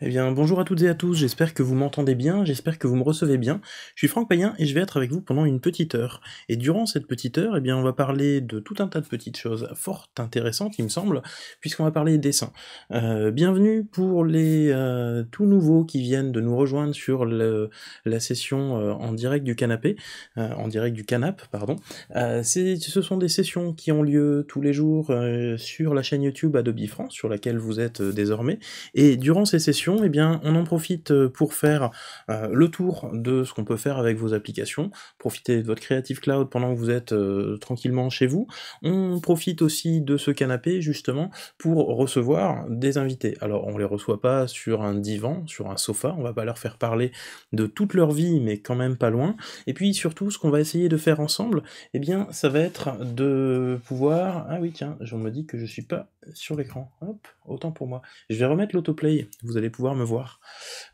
Eh bien, bonjour à toutes et à tous, j'espère que vous m'entendez bien, j'espère que vous me recevez bien. Je suis Franck Payen et je vais être avec vous pendant une petite heure. Et durant cette petite heure, eh bien, on va parler de tout un tas de petites choses fort intéressantes, il me semble, puisqu'on va parler dessin. Euh, bienvenue pour les euh, tout nouveaux qui viennent de nous rejoindre sur la session euh, en direct du canapé, en direct du canap, pardon. ce sont des sessions qui ont lieu tous les jours sur la chaîne YouTube Adobe France, sur laquelle vous êtes désormais. Et durant ces sessions, et eh bien, on en profite euh, pour faire euh, le tour de ce qu'on peut faire avec vos applications. Profitez de votre Creative Cloud pendant que vous êtes euh, tranquillement chez vous. On profite aussi de ce canapé, justement, pour recevoir des invités. Alors, on ne les reçoit pas sur un divan, sur un sofa, on va pas leur faire parler de toute leur vie, mais quand même pas loin. Et puis, surtout, ce qu'on va essayer de faire ensemble, eh bien, ça va être de pouvoir... Ah oui, tiens, je me dis que je suis pas sur l'écran. Hop, autant pour moi. Je vais remettre l'autoplay, vous allez pouvoir me voir.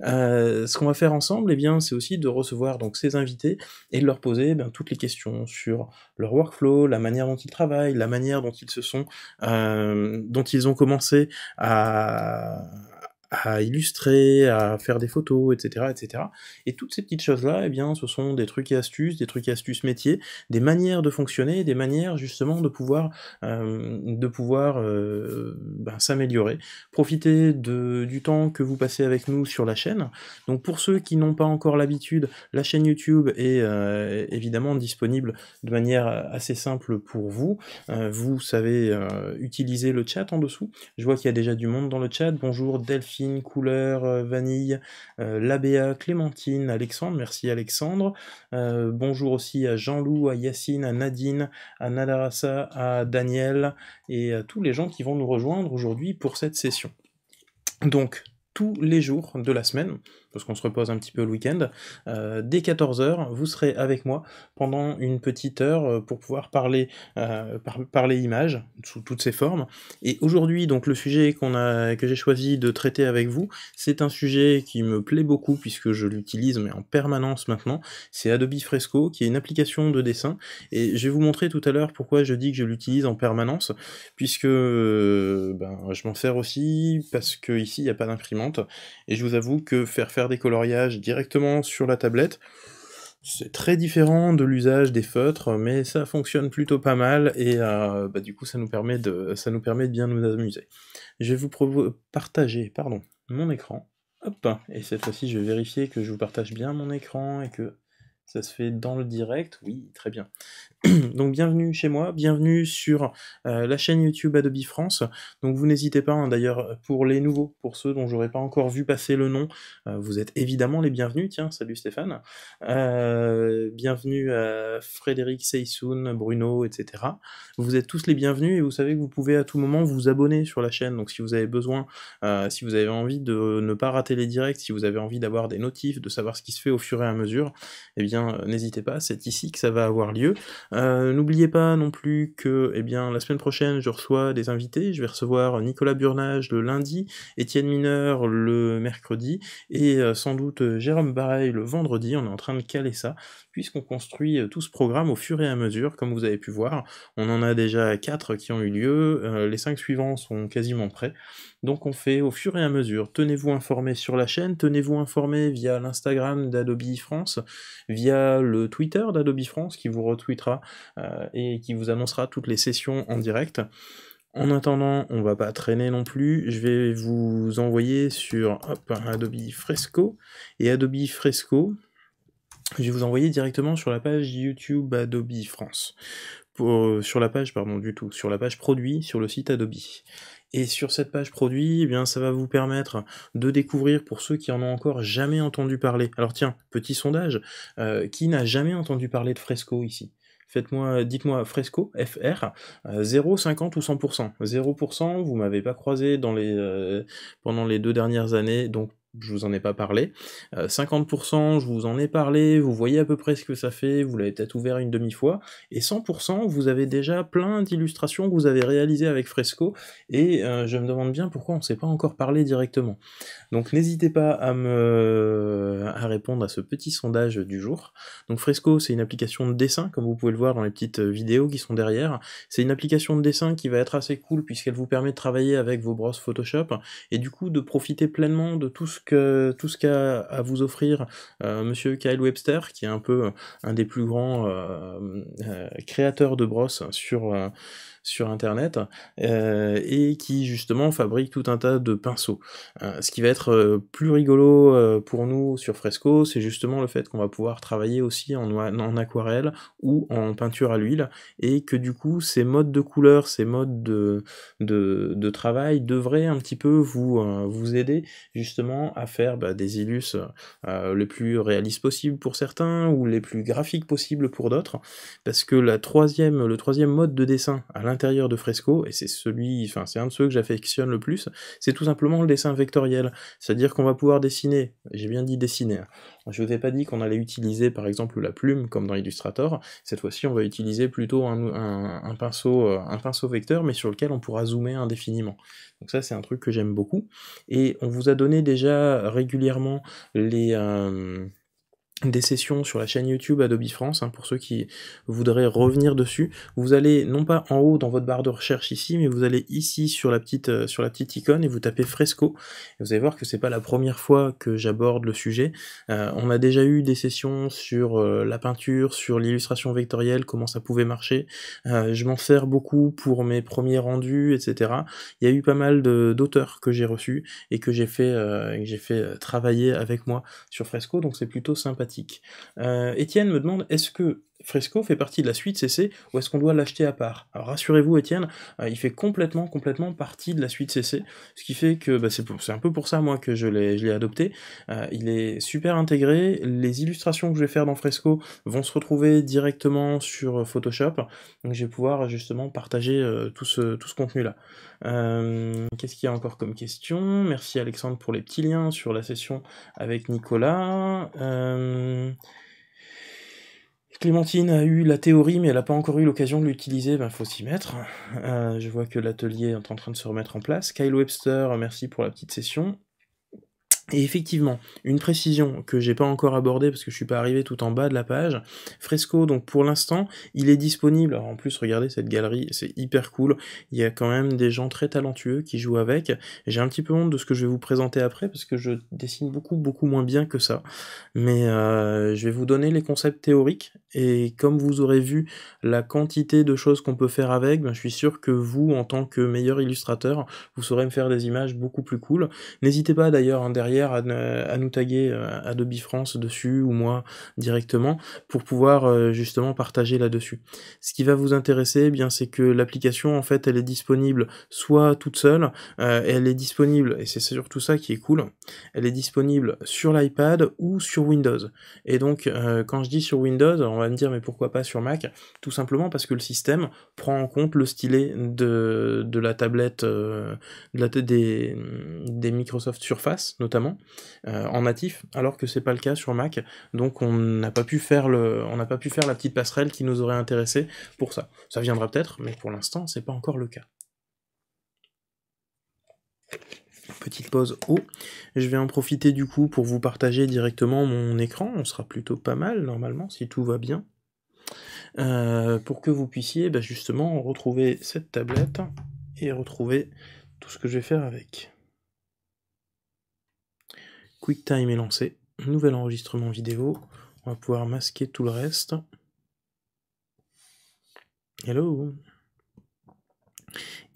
Euh, ce qu'on va faire ensemble, eh bien, c'est aussi de recevoir donc ces invités et de leur poser eh toutes les questions sur leur workflow, la manière dont ils travaillent, la manière dont ils se sont, euh, dont ils ont commencé à à illustrer, à faire des photos, etc., etc. Et toutes ces petites choses-là, eh bien, ce sont des trucs et astuces, des trucs et astuces métiers, des manières de fonctionner, des manières justement de pouvoir, euh, de pouvoir euh, ben, s'améliorer. Profitez de, du temps que vous passez avec nous sur la chaîne. Donc pour ceux qui n'ont pas encore l'habitude, la chaîne YouTube est euh, évidemment disponible de manière assez simple pour vous. vous savez utiliser le chat en dessous. Je vois qu'il y a déjà du monde dans le chat. Bonjour Delphine Couleur, euh, Vanille, euh, Labéa, Clémentine, Alexandre, merci Alexandre. Euh, bonjour aussi à Jean-Loup, à Yacine, à Nadine, à Nadarassa, à Daniel et à tous les gens qui vont nous rejoindre aujourd'hui pour cette session. Donc, tous les jours de la semaine, parce qu'on se repose un petit peu le week-end, euh, dès 14h, vous serez avec moi pendant une petite heure euh, pour pouvoir parler, euh, parler images sous toutes ses formes. Et aujourd'hui, donc le sujet qu'on a, que j'ai choisi de traiter avec vous, c'est un sujet qui me plaît beaucoup puisque je l'utilise mais en permanence maintenant. C'est Adobe Fresco, qui est une application de dessin. Et je vais vous montrer tout à l'heure pourquoi je dis que je l'utilise en permanence, puisque euh, ben, je m'en sers aussi parce que ici il n'y a pas d'imprimante. Et je vous avoue que faire faire des coloriages directement sur la tablette. C'est très différent de l'usage des feutres, mais ça fonctionne plutôt pas mal et euh, bah, du coup ça nous, permet de, ça nous permet de bien nous amuser. Je vais vous partager pardon, mon écran. Hop, et cette fois-ci je vais vérifier que je vous partage bien mon écran et que ça se fait dans le direct. Oui, très bien. Donc bienvenue chez moi, bienvenue sur euh, la chaîne YouTube Adobe France. Donc vous n'hésitez pas hein, d'ailleurs pour les nouveaux, pour ceux dont j'aurais pas encore vu passer le nom, euh, vous êtes évidemment les bienvenus. Tiens, salut Stéphane. Euh, bienvenue à Frédéric Seysoun, Bruno, etc. Vous êtes tous les bienvenus et vous savez que vous pouvez à tout moment vous abonner sur la chaîne. Donc si vous avez besoin, si vous avez envie de ne pas rater les directs, si vous avez envie d'avoir des notifs, de savoir ce qui se fait au fur et à mesure, eh bien n'hésitez pas, c'est ici que ça va avoir lieu. Euh, n'oubliez pas non plus que eh bien, la semaine prochaine, je reçois des invités. Je vais recevoir Nicolas Burnage le lundi, Étienne Mineur le mercredi et euh, sans doute euh, Jérôme Bareil le vendredi. On est en train de caler ça puisqu'on construit tout ce programme au fur et à mesure, comme vous avez pu voir. On en a déjà 4 qui ont eu lieu. les 5 suivants sont quasiment prêts. Donc on fait au fur et à mesure. Tenez-vous informés sur la chaîne, tenez-vous informés via l'Instagram d'Adobe France, via le Twitter d'Adobe France qui vous retweetera euh, et qui vous annoncera toutes les sessions en direct. En attendant, on ne va pas traîner non plus, je vais vous envoyer sur Adobe Fresco. Et Adobe Fresco, je vais vous envoyer directement sur la page YouTube Adobe France. Euh, sur la page, pardon, du tout, sur la page produit, sur le site Adobe. Et sur cette page produit, eh bien, ça va vous permettre de découvrir pour ceux qui en ont encore jamais entendu parler. Alors tiens, petit sondage, euh, qui n'a jamais entendu parler de Fresco ici faites-moi, dites-moi Fresco, FR, 0, 50 ou 100%. 0%, vous m'avez pas croisé dans les, euh, pendant les deux dernières années, donc je vous en ai pas parlé. 50%, euh, je vous en ai parlé, vous voyez à peu près ce que ça fait, vous l'avez peut-être ouvert une demi-fois. Et 100%, vous avez déjà plein d'illustrations que vous avez réalisées avec Fresco, et euh, je me demande bien pourquoi on ne s'est pas encore parlé directement. Donc n'hésitez pas à me répondre à ce petit sondage du jour. Donc Fresco, c'est une application de dessin, comme vous pouvez le voir dans les petites euh, vidéos qui sont derrière. C'est une application de dessin qui va être assez cool puisqu'elle vous permet de travailler avec vos brosses Photoshop, et du coup de profiter pleinement de tout ce que tout ce qu'a à vous offrir euh, Monsieur Kyle Webster, qui est un peu euh, un des plus grands euh, créateurs de brosses sur sur Internet euh, et qui justement fabrique tout un tas de pinceaux. Euh, ce qui va être euh, plus rigolo pour nous sur Fresco, c'est justement le fait qu'on va pouvoir travailler aussi en, en aquarelle ou en peinture à l'huile et que du coup ces modes de couleur, ces modes de, de, travail devraient un petit peu vous, vous aider justement à faire bah, des illus les plus réalistes possibles pour certains ou les plus graphiques possibles pour d'autres parce que la troisième, le troisième mode de dessin à l'intérieur de Fresco, et c'est celui, enfin c'est un de ceux que j'affectionne le plus, c'est tout simplement le dessin vectoriel. C'est-à-dire qu'on va pouvoir dessiner, j'ai bien dit dessiner, hein. je vous ai pas dit qu'on allait utiliser par exemple la plume comme dans Illustrator, cette fois-ci on va utiliser plutôt un, pinceau, euh, un pinceau vecteur, mais sur lequel on pourra zoomer indéfiniment. Donc ça c'est un truc que j'aime beaucoup, et on vous a donné déjà régulièrement les... Euh, des sessions sur la chaîne YouTube Adobe France, hein, pour ceux qui voudraient revenir dessus. Vous allez non pas en haut dans votre barre de recherche ici, mais vous allez ici sur la petite, euh, sur la petite icône et vous tapez Fresco. vous allez voir que c'est pas la première fois que j'aborde le sujet. Euh, on a déjà eu des sessions sur euh, la peinture, sur l'illustration vectorielle, comment ça pouvait marcher. je m'en sers beaucoup pour mes premiers rendus, etc. Il y a eu pas mal d'auteurs que j'ai reçus et que j'ai fait, j'ai fait travailler avec moi sur Fresco, donc c'est plutôt sympathique. Euh, Étienne me demande est-ce que Fresco fait partie de la suite CC ou est-ce qu'on doit l'acheter à part rassurez-vous Étienne, euh, il fait complètement, complètement partie de la suite CC, ce qui fait que bah, c'est un peu pour ça moi que je l'ai adopté. Euh, il est super intégré, les illustrations que je vais faire dans Fresco vont se retrouver directement sur euh, Photoshop, donc je vais pouvoir justement partager tout ce, tout ce contenu-là. Qu'est-ce qu'il y a encore comme question Merci Alexandre pour les petits liens sur la session avec Nicolas. Clémentine a eu la théorie, mais elle n'a pas encore eu l'occasion de l'utiliser, ben faut s'y mettre. Euh, je vois que l'atelier est en train de se remettre en place. Kyle Webster, merci pour la petite session. Et effectivement, une précision que j'ai pas encore abordée parce que je suis pas arrivé tout en bas de la page, Fresco, donc pour l'instant, il est disponible. en plus, regardez cette galerie, c'est hyper cool. Il y a quand même des gens très talentueux qui jouent avec. J'ai un petit peu honte de ce que je vais vous présenter après parce que je dessine beaucoup, beaucoup moins bien que ça. Mais euh, je vais vous donner les concepts théoriques et comme vous aurez vu la quantité de choses qu'on peut faire avec, ben, je suis sûr que vous, en tant que meilleur illustrateur, vous saurez me faire des images beaucoup plus cool. N'hésitez pas d'ailleurs, hein, derrière à, nous taguer euh, Adobe France dessus ou moi directement pour pouvoir euh, justement partager là-dessus. Ce qui va vous intéresser, eh bien c'est que l'application en fait elle est disponible soit toute seule, euh, elle est disponible et c'est surtout ça qui est cool. Elle est disponible sur l'iPad ou sur Windows. Et donc quand je dis sur Windows, on va me dire mais pourquoi pas sur Mac Tout simplement parce que le système prend en compte le stylet de, la tablette des, des Microsoft Surface notamment euh, en natif, alors que c'est pas le cas sur Mac. Donc on n'a pas pu faire le, on n'a pas pu faire la petite passerelle qui nous aurait intéressé pour ça. Ça viendra peut-être, mais pour l'instant c'est pas encore le cas. Petite pause haut. Je vais en profiter du coup pour vous partager directement mon écran. On sera plutôt pas mal normalement si tout va bien. Euh, pour que vous puissiez bah, justement retrouver cette tablette et retrouver tout ce que je vais faire avec. QuickTime est lancé. Nouvel enregistrement vidéo. On va pouvoir masquer tout le reste. Hello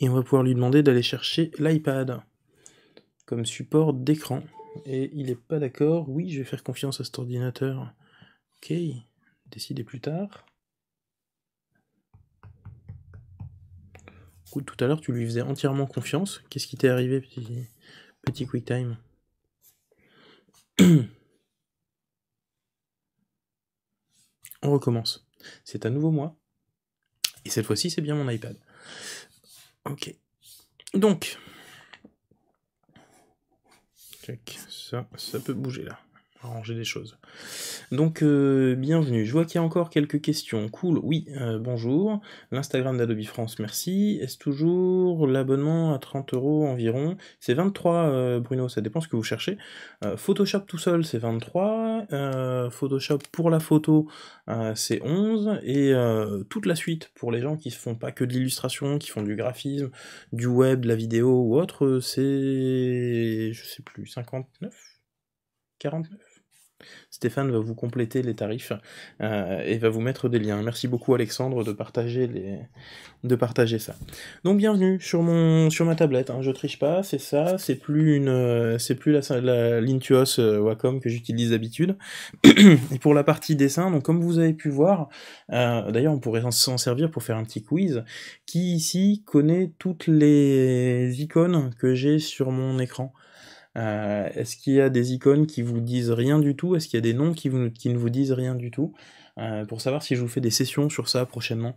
Et on va pouvoir lui demander d'aller chercher l'iPad comme support d'écran. Et il n'est pas d'accord. Oui, je vais faire confiance à cet ordinateur. Ok, décidez plus tard. tout à l'heure, tu lui faisais entièrement confiance. Qu'est-ce qui t'est arrivé, petit QuickTime On recommence. C'est à nouveau moi. Et cette fois-ci, c'est bien mon iPad. Ok. Donc. Ça, ça peut bouger là arranger des choses. Donc euh, bienvenue, je vois qu'il y a encore quelques questions, cool, oui, euh, bonjour, l'Instagram d'Adobe France, merci, est-ce toujours l'abonnement à 30 euros environ C'est 23 euh, Bruno, ça dépend ce que vous cherchez, Photoshop tout seul c'est 23, Photoshop pour la photo c'est 11, et toute la suite pour les gens qui ne font pas que de l'illustration, qui font du graphisme, du web, de la vidéo ou autre, c'est, je sais plus, 59 49 Stéphane va vous compléter les tarifs euh, et va vous mettre des liens. Merci beaucoup Alexandre de partager de partager ça. Donc bienvenue sur mon sur ma tablette. Hein. Je triche pas, c'est ça. C'est plus euh, plus la, la l'Intuos euh, Wacom que j'utilise d'habitude. et pour la partie dessin, donc comme vous avez pu voir, d'ailleurs on pourrait s'en servir pour faire un petit quiz. Qui ici connaît toutes les icônes que j'ai sur mon écran? Euh, est-ce qu'il y a des icônes qui vous disent rien du tout Est-ce qu'il y a des noms qui, vous, qui, ne vous disent rien du tout euh, Pour savoir si je vous fais des sessions sur ça prochainement.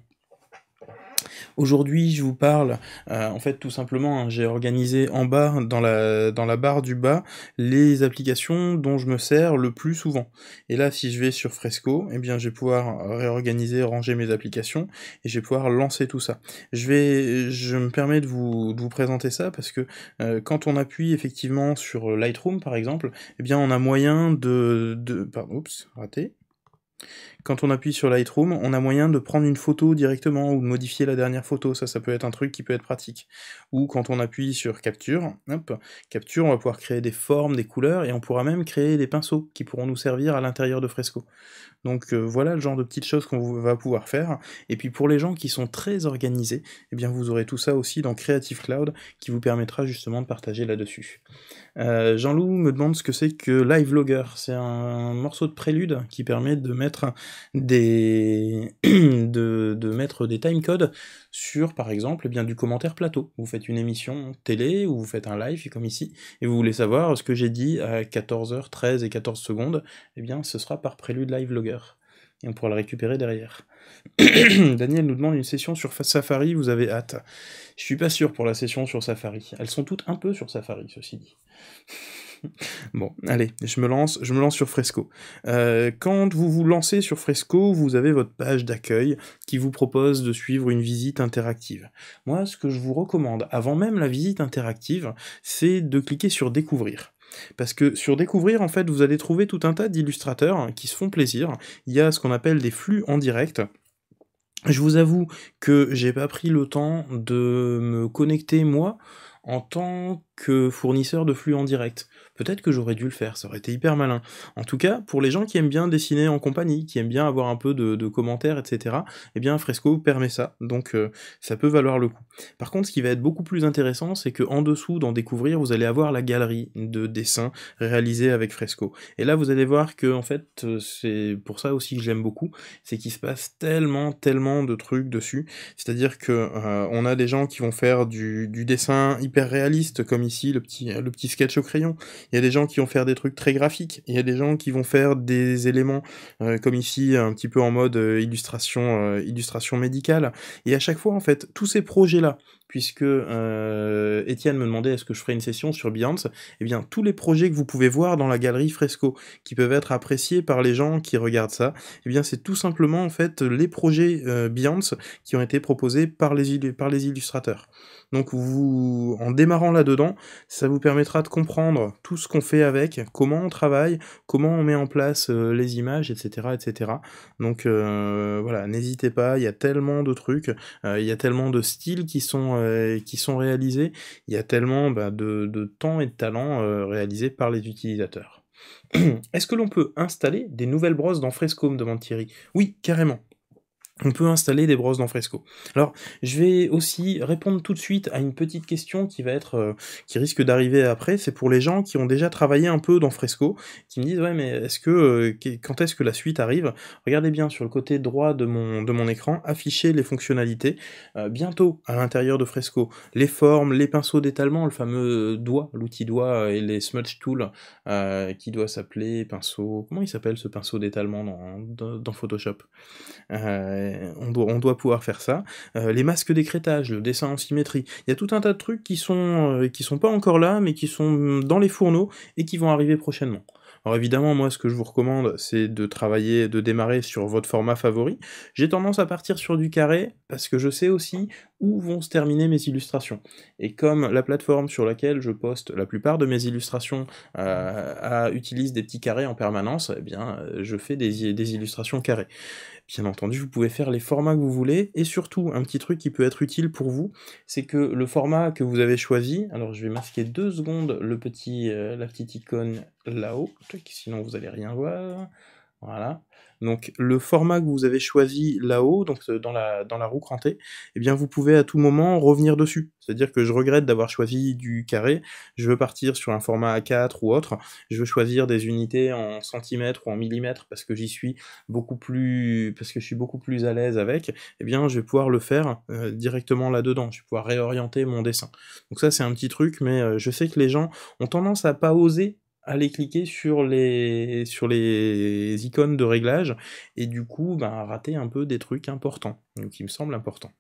Aujourd'hui, je vous parle, euh, en fait, tout simplement, hein, j'ai organisé en bas, dans la, dans la barre du bas, les applications dont je me sers le plus souvent. Et là, si je vais sur Fresco, eh bien, je vais pouvoir réorganiser, ranger mes applications, et je vais pouvoir lancer tout ça. Je vais, je me permets de vous, présenter ça parce que euh, quand on appuie effectivement sur Lightroom, par exemple, eh bien, on a moyen de, de, pardon, oups, raté quand on appuie sur Lightroom, on a moyen de prendre une photo directement ou de modifier la dernière photo. Ça, ça peut être un truc qui peut être pratique. Ou quand on appuie sur Capture, hop, Capture, on va pouvoir créer des formes, des couleurs et on pourra même créer des pinceaux qui pourront nous servir à l'intérieur de Fresco. Donc euh, voilà le genre de petites choses qu'on va pouvoir faire. Et puis pour les gens qui sont très organisés, eh bien vous aurez tout ça aussi dans Creative Cloud qui vous permettra justement de partager là-dessus. Euh, Jean-Loup me demande ce que c'est que Live Logger. C'est un morceau de prélude qui permet de mettre de, mettre des timecodes sur, par exemple, eh bien du commentaire plateau. Vous faites une émission télé ou vous faites un live, comme ici, et vous voulez savoir ce que j'ai dit à 14h13 et 14 secondes, eh bien ce sera par prélude live logger. Et on pourra le récupérer derrière. Daniel nous demande une session sur Safari, vous avez hâte. Je suis pas sûr pour la session sur Safari. Elles sont toutes un peu sur Safari, ceci dit. bon, allez, je me lance, je me lance sur Fresco. Euh, quand vous vous lancez sur Fresco, vous avez votre page d'accueil qui vous propose de suivre une visite interactive. Moi, ce que je vous recommande, avant même la visite interactive, c'est de cliquer sur Découvrir. Parce que sur Découvrir, en fait, vous allez trouver tout un tas d'illustrateurs qui se font plaisir. Il y a ce qu'on appelle des flux en direct. Je vous avoue que j'ai pas pris le temps de me connecter moi en tant que fournisseur de flux en direct. Peut-être que j'aurais dû le faire, ça aurait été hyper malin. En tout cas, pour les gens qui aiment bien dessiner en compagnie, qui aiment bien avoir un peu de, commentaires, etc., eh bien Fresco permet ça, donc euh, ça peut valoir le coup. Par contre, ce qui va être beaucoup plus intéressant, c'est que en dessous d'en découvrir, vous allez avoir la galerie de dessins réalisés avec Fresco. Et là, vous allez voir que, en fait, euh, c'est pour ça aussi que j'aime beaucoup, c'est qu'il se passe tellement, tellement de trucs dessus. C'est-à-dire que euh, on a des gens qui vont faire du, dessin hyper réaliste, comme ici le petit, le petit sketch au crayon. Il y a des gens qui vont faire des trucs très graphiques. Il y a des gens qui vont faire des éléments euh, comme ici, un petit peu en mode euh, illustration, euh, illustration médicale. Et à chaque fois, en fait, tous ces projets-là, puisque Étienne me demandait est-ce que je ferais une session sur Beyoncé, et eh bien, tous les projets que vous pouvez voir dans la galerie Fresco, qui peuvent être appréciés par les gens qui regardent ça, et eh bien, c'est tout simplement, en fait, les projets Beyoncé qui ont été proposés par les, par les illustrateurs. Donc vous, en démarrant là-dedans, ça vous permettra de comprendre tout ce qu'on fait avec, comment on travaille, comment on met en place euh, les images, etc. etc. Donc euh, voilà, n'hésitez pas, il y a tellement de trucs, euh, il y a tellement de styles qui sont, qui sont réalisés, il y a tellement bah, de, de, temps et de talent réalisés par les utilisateurs. Est-ce que l'on peut installer des nouvelles brosses dans Fresco me demande Thierry. Oui, carrément on peut installer des brosses dans Fresco. Alors, je vais aussi répondre tout de suite à une petite question qui va être, euh, qui risque d'arriver après. C'est pour les gens qui ont déjà travaillé un peu dans Fresco, qui me disent ouais, mais est-ce que, euh, quand est-ce que la suite arrive Regardez bien sur le côté droit de mon de mon écran, afficher les fonctionnalités. Euh, bientôt à l'intérieur de Fresco, les formes, les pinceaux d'étalement, le fameux doigt, l'outil doigt et les smudge tools qui doit s'appeler pinceau. Comment il s'appelle ce pinceau d'étalement dans Photoshop euh, on doit, pouvoir faire ça. Euh, les masques d'écrétage, le dessin en symétrie, il y a tout un tas de trucs qui sont, euh, qui sont pas encore là, mais qui sont dans les fourneaux et qui vont arriver prochainement. Alors évidemment, moi, ce que je vous recommande, c'est de travailler, de démarrer sur votre format favori. J'ai tendance à partir sur du carré parce que je sais aussi où vont se terminer mes illustrations. Et comme la plateforme sur laquelle je poste la plupart de mes illustrations utilise des petits carrés en permanence, eh bien, je fais des illustrations carrées. Bien entendu, vous pouvez faire les formats que vous voulez, et surtout, un petit truc qui peut être utile pour vous, c'est que le format que vous avez choisi, alors je vais masquer deux secondes le petit, euh, la petite icône là-haut, sinon vous allez rien voir, voilà, donc le format que vous avez choisi là-haut, donc euh, dans la, dans la roue crantée, eh bien vous pouvez à tout moment revenir dessus. C'est-à-dire que je regrette d'avoir choisi du carré, je veux partir sur un format A4 ou autre, je veux choisir des unités en centimètres ou en millimètres parce que j'y suis beaucoup plus parce que je suis beaucoup plus à l'aise avec, eh bien je vais pouvoir le faire euh, directement là-dedans, je vais pouvoir réorienter mon dessin. Donc ça c'est un petit truc mais euh, je sais que les gens ont tendance à pas oser aller cliquer sur les, sur les icônes de réglage et du coup ben, rater un peu des trucs importants, qui me semblent important.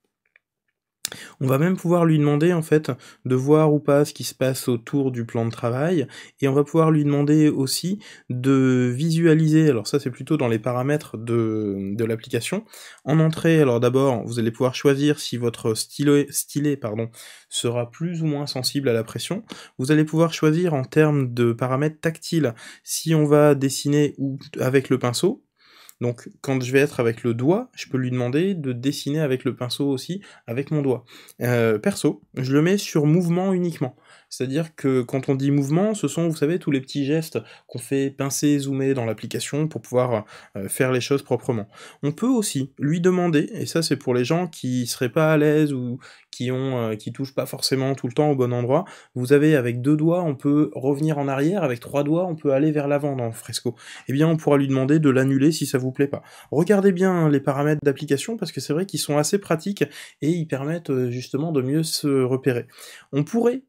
On va même pouvoir lui demander en fait de voir ou pas ce qui se passe autour du plan de travail et on va pouvoir lui demander aussi de visualiser, alors ça c'est plutôt dans les paramètres de, de l'application. En entrée, alors d'abord vous allez pouvoir choisir si votre stylet, pardon, sera plus ou moins sensible à la pression. Vous allez pouvoir choisir en termes de paramètres tactiles si on va dessiner ou avec le pinceau donc quand je vais être avec le doigt, je peux lui demander de dessiner avec le pinceau aussi, avec mon doigt. Euh, perso, je le mets sur mouvement uniquement. C'est-à-dire que quand on dit mouvement, ce sont, vous savez, tous les petits gestes qu'on fait pincer, zoomer dans l'application pour pouvoir euh, faire les choses proprement. On peut aussi lui demander, et ça c'est pour les gens qui seraient pas à l'aise ou qui ont, euh, qui touchent pas forcément tout le temps au bon endroit, vous avez avec deux doigts, on peut revenir en arrière, avec trois doigts, on peut aller vers l'avant dans fresco. Eh bien, on pourra lui demander de l'annuler si ça vous plaît pas. Regardez bien les paramètres d'application parce que c'est vrai qu'ils sont assez pratiques et ils permettent euh, justement de mieux se repérer. On pourrait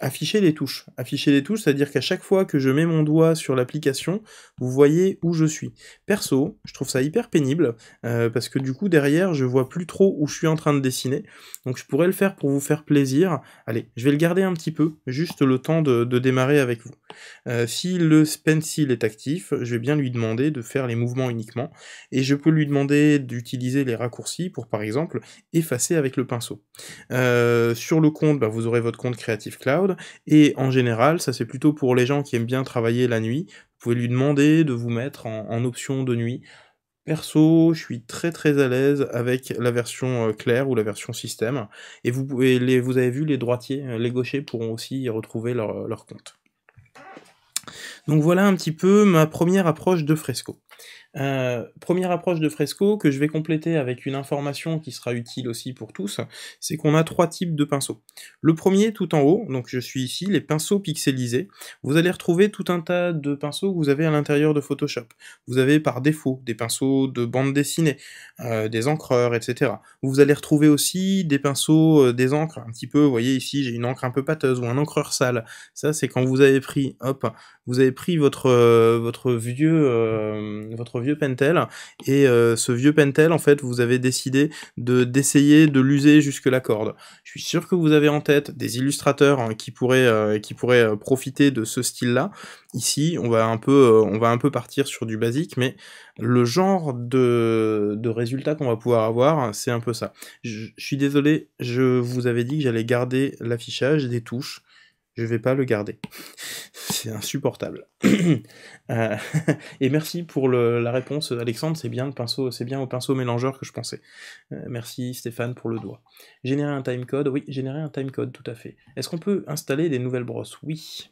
afficher les touches. Afficher les touches, c'est-à-dire qu'à chaque fois que je mets mon doigt sur l'application, vous voyez où je suis. Perso, je trouve ça hyper pénible, euh, parce que du coup, derrière, je vois plus trop où je suis en train de dessiner. Donc je pourrais le faire pour vous faire plaisir. Allez, je vais le garder un petit peu, juste le temps de, démarrer avec vous. Euh, si le pencil est actif, je vais bien lui demander de faire les mouvements uniquement, et je peux lui demander d'utiliser les raccourcis pour, par exemple, effacer avec le pinceau. Euh, sur le compte, bah, vous aurez votre compte Creative Cloud, et en général, ça c'est plutôt pour les gens qui aiment bien travailler la nuit. Vous pouvez lui demander de vous mettre en, option de nuit. Perso, je suis très très à l'aise avec la version euh, claire ou la version système. Et vous, pouvez les, vous avez vu, les droitiers, euh, les gauchers pourront aussi y retrouver euh, leur compte. Donc voilà un petit peu ma première approche de Fresco. Euh, première approche de fresco que je vais compléter avec une information qui sera utile aussi pour tous, c'est qu'on a trois types de pinceaux. Le premier tout en haut, donc je suis ici, les pinceaux pixelisés. Vous allez retrouver tout un tas de pinceaux que vous avez à l'intérieur de Photoshop. Vous avez par défaut des pinceaux de bande dessinée, euh, des encreurs, etc. Vous allez retrouver aussi des pinceaux, euh, des encres, un petit peu, vous voyez ici j'ai une encre un peu pâteuse ou un encreur sale. Ça c'est quand vous avez pris, hop, vous avez pris votre, votre vieux, votre vieux vieux Pentel. Et euh, ce vieux Pentel, en fait, vous avez décidé de d'essayer de l'user jusque la corde. Je suis sûr que vous avez en tête des illustrateurs hein, qui pourraient, euh, qui pourraient euh, profiter de ce style-là. Ici, on va, un peu, on va un peu partir sur du basique, mais le genre de, de résultat qu'on va pouvoir avoir, c'est un peu ça. je suis désolé, je vous avais dit que j'allais garder l'affichage des touches je vais pas le garder. C'est insupportable. Euh, et merci pour la réponse, Alexandre. C'est bien pinceau, c'est bien au pinceau mélangeur que je pensais. Euh, merci Stéphane pour le doigt. Générer un timecode, oui, générer un timecode, tout à fait. Est-ce qu'on peut installer des nouvelles brosses Oui.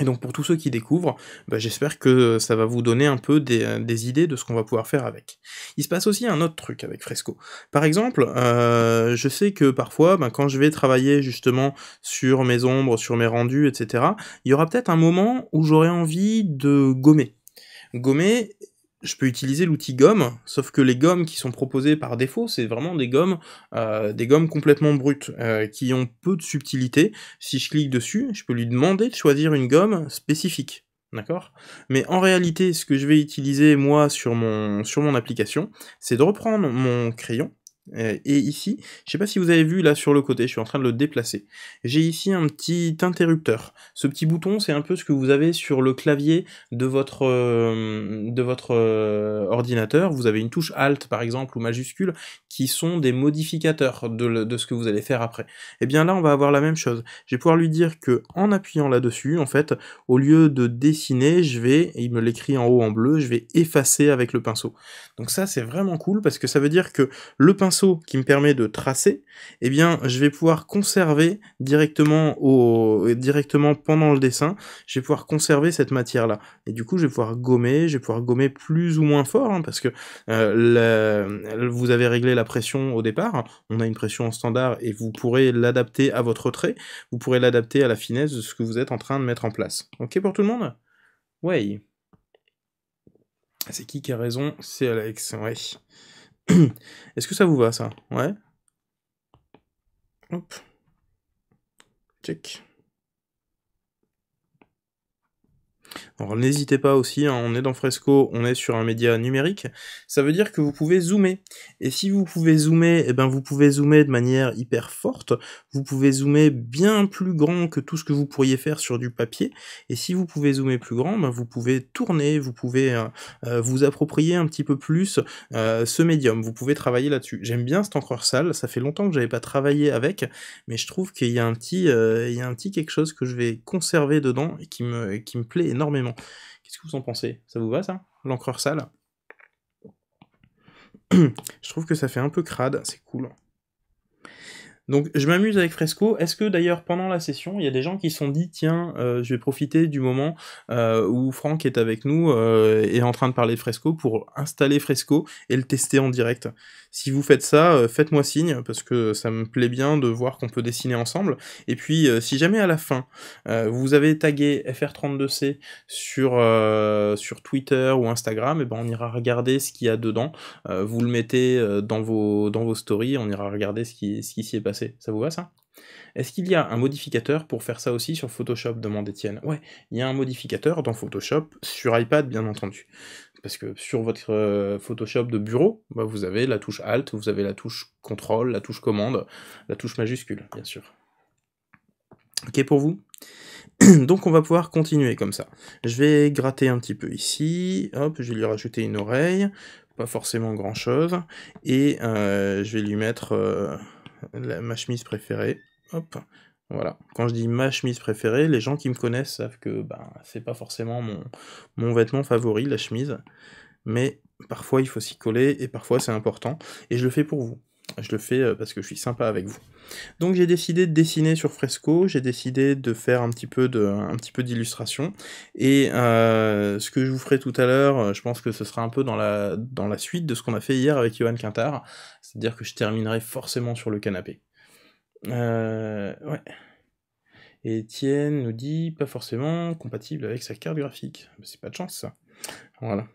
Et donc pour tous ceux qui découvrent, bah, j'espère que ça va vous donner un peu euh, des, idées de ce qu'on va pouvoir faire avec. Il se passe aussi un autre truc avec Fresco. Par exemple, euh, je sais que parfois, bah, quand je vais travailler justement sur mes ombres, sur mes rendus, etc., il y aura peut-être un moment où j'aurai envie de gommer. Gommer je peux utiliser l'outil gomme, sauf que les gommes qui sont proposées par défaut, c'est vraiment des gommes, euh, des gommes complètement brutes, euh, qui ont peu de subtilité. Si je clique dessus, je peux lui demander de choisir une gomme spécifique. D'accord Mais en réalité, ce que je vais utiliser moi sur mon, sur mon application, c'est de reprendre mon crayon, euh, et ici, je ne sais pas si vous avez vu là sur le côté, je suis en train de le déplacer. J'ai ici un petit interrupteur. Ce petit bouton, c'est un peu ce que vous avez sur le clavier de votre euh, de votre euh, ordinateur. Vous avez une touche Alt par exemple ou majuscule qui sont des modificateurs de, ce que vous allez faire après. Et eh bien là, on va avoir la même chose. Je vais pouvoir lui dire que en appuyant là-dessus, en fait, au lieu de dessiner, je vais, il me l'écrit en haut en bleu, je vais effacer avec le pinceau. Donc ça, c'est vraiment cool parce que ça veut dire que le pinceau qui me permet de tracer, eh bien, je vais pouvoir conserver directement au, directement pendant le dessin, je vais pouvoir conserver cette matière-là. Et du coup, je vais pouvoir gommer, je vais pouvoir gommer plus ou moins fort, hein, parce que euh, vous avez réglé la pression au départ, hein. on a une pression en standard et vous pourrez l'adapter à votre trait, vous pourrez l'adapter à la finesse de ce que vous êtes en train de mettre en place. Ok pour tout le monde? Oui. C'est qui qui a raison C'est Alex, Oui. Est-ce que ça vous va, ça Ouais. Hop. Check. Alors n'hésitez pas aussi, hein, on est dans Fresco, on est sur un média numérique, ça veut dire que vous pouvez zoomer. Et si vous pouvez zoomer, eh ben vous pouvez zoomer de manière hyper forte, vous pouvez zoomer bien plus grand que tout ce que vous pourriez faire sur du papier, et si vous pouvez zoomer plus grand, ben, vous pouvez tourner, vous pouvez euh, euh, vous approprier un petit peu plus euh, ce médium, vous pouvez travailler là-dessus. J'aime bien cet encreur sale, ça fait longtemps que j'avais pas travaillé avec, mais je trouve qu'il y a un petit, y a un petit quelque chose que je vais conserver dedans et qui me, qui me plaît Qu'est-ce que vous en pensez Ça vous va ça L'encreur sale Je trouve que ça fait un peu crade, c'est cool. Donc je m'amuse avec Fresco. Est-ce que d'ailleurs pendant la session, il y a des gens qui se sont dit tiens, euh, je vais profiter du moment euh, où Franck est avec nous euh, et est en train de parler de Fresco pour installer Fresco et le tester en direct si vous faites ça, euh, faites-moi signe, parce que ça me plaît bien de voir qu'on peut dessiner ensemble. Et puis, euh, si jamais à la fin, euh, vous avez tagué FR32C sur, sur Twitter ou Instagram, et eh ben on ira regarder ce qu'il y a dedans. vous le mettez dans vos, dans vos stories, on ira regarder ce qui, ce qui s'y est passé. Ça vous va ça est-ce qu'il y a un modificateur pour faire ça aussi sur Photoshop demande Étienne. Ouais, il y a un modificateur dans Photoshop, sur iPad bien entendu parce que sur votre euh, Photoshop de bureau, bah, vous avez la touche Alt, vous avez la touche Contrôle, la touche Commande, la touche majuscule, bien sûr. Ok pour vous Donc on va pouvoir continuer comme ça. Je vais gratter un petit peu ici, hop, je vais lui rajouter une oreille, pas forcément grand chose, et euh, je vais lui mettre euh, la, ma chemise préférée, hop, voilà. Quand je dis ma chemise préférée, les gens qui me connaissent savent que ben, c'est pas forcément mon, vêtement favori, la chemise. Mais parfois il faut s'y coller et parfois c'est important. Et je le fais pour vous. Je le fais euh, parce que je suis sympa avec vous. Donc j'ai décidé de dessiner sur fresco, j'ai décidé de faire un petit peu de, un petit peu d'illustration. Et euh, ce que je vous ferai tout à l'heure, euh, je pense que ce sera un peu dans la, dans la suite de ce qu'on a fait hier avec Johan Quintard. C'est-à-dire que je terminerai forcément sur le canapé. Euh, ouais. nous dit pas forcément compatible avec sa carte graphique. C'est pas de chance ça. Voilà.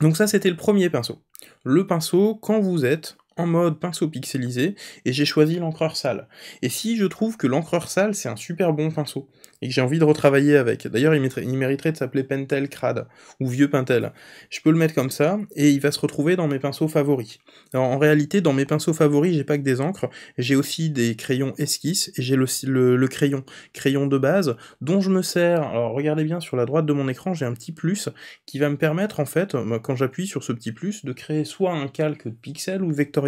Donc ça c'était le premier pinceau. Le pinceau, quand vous êtes en mode pinceau pixelisé et j'ai choisi l'encreur sale. Et si je trouve que l'encreur sale c'est un super bon pinceau et que j'ai envie de retravailler avec, d'ailleurs il, mériterait de s'appeler Pentel Crad ou Vieux Pentel, je peux le mettre comme ça et il va se retrouver dans mes pinceaux favoris. Alors, en réalité dans mes pinceaux favoris j'ai pas que des encres, j'ai aussi des crayons esquisses et j'ai le, le, crayon, crayon de base dont je me sers, alors regardez bien sur la droite de mon écran j'ai un petit plus qui va me permettre en fait quand j'appuie sur ce petit plus de créer soit un calque de ou vectoriel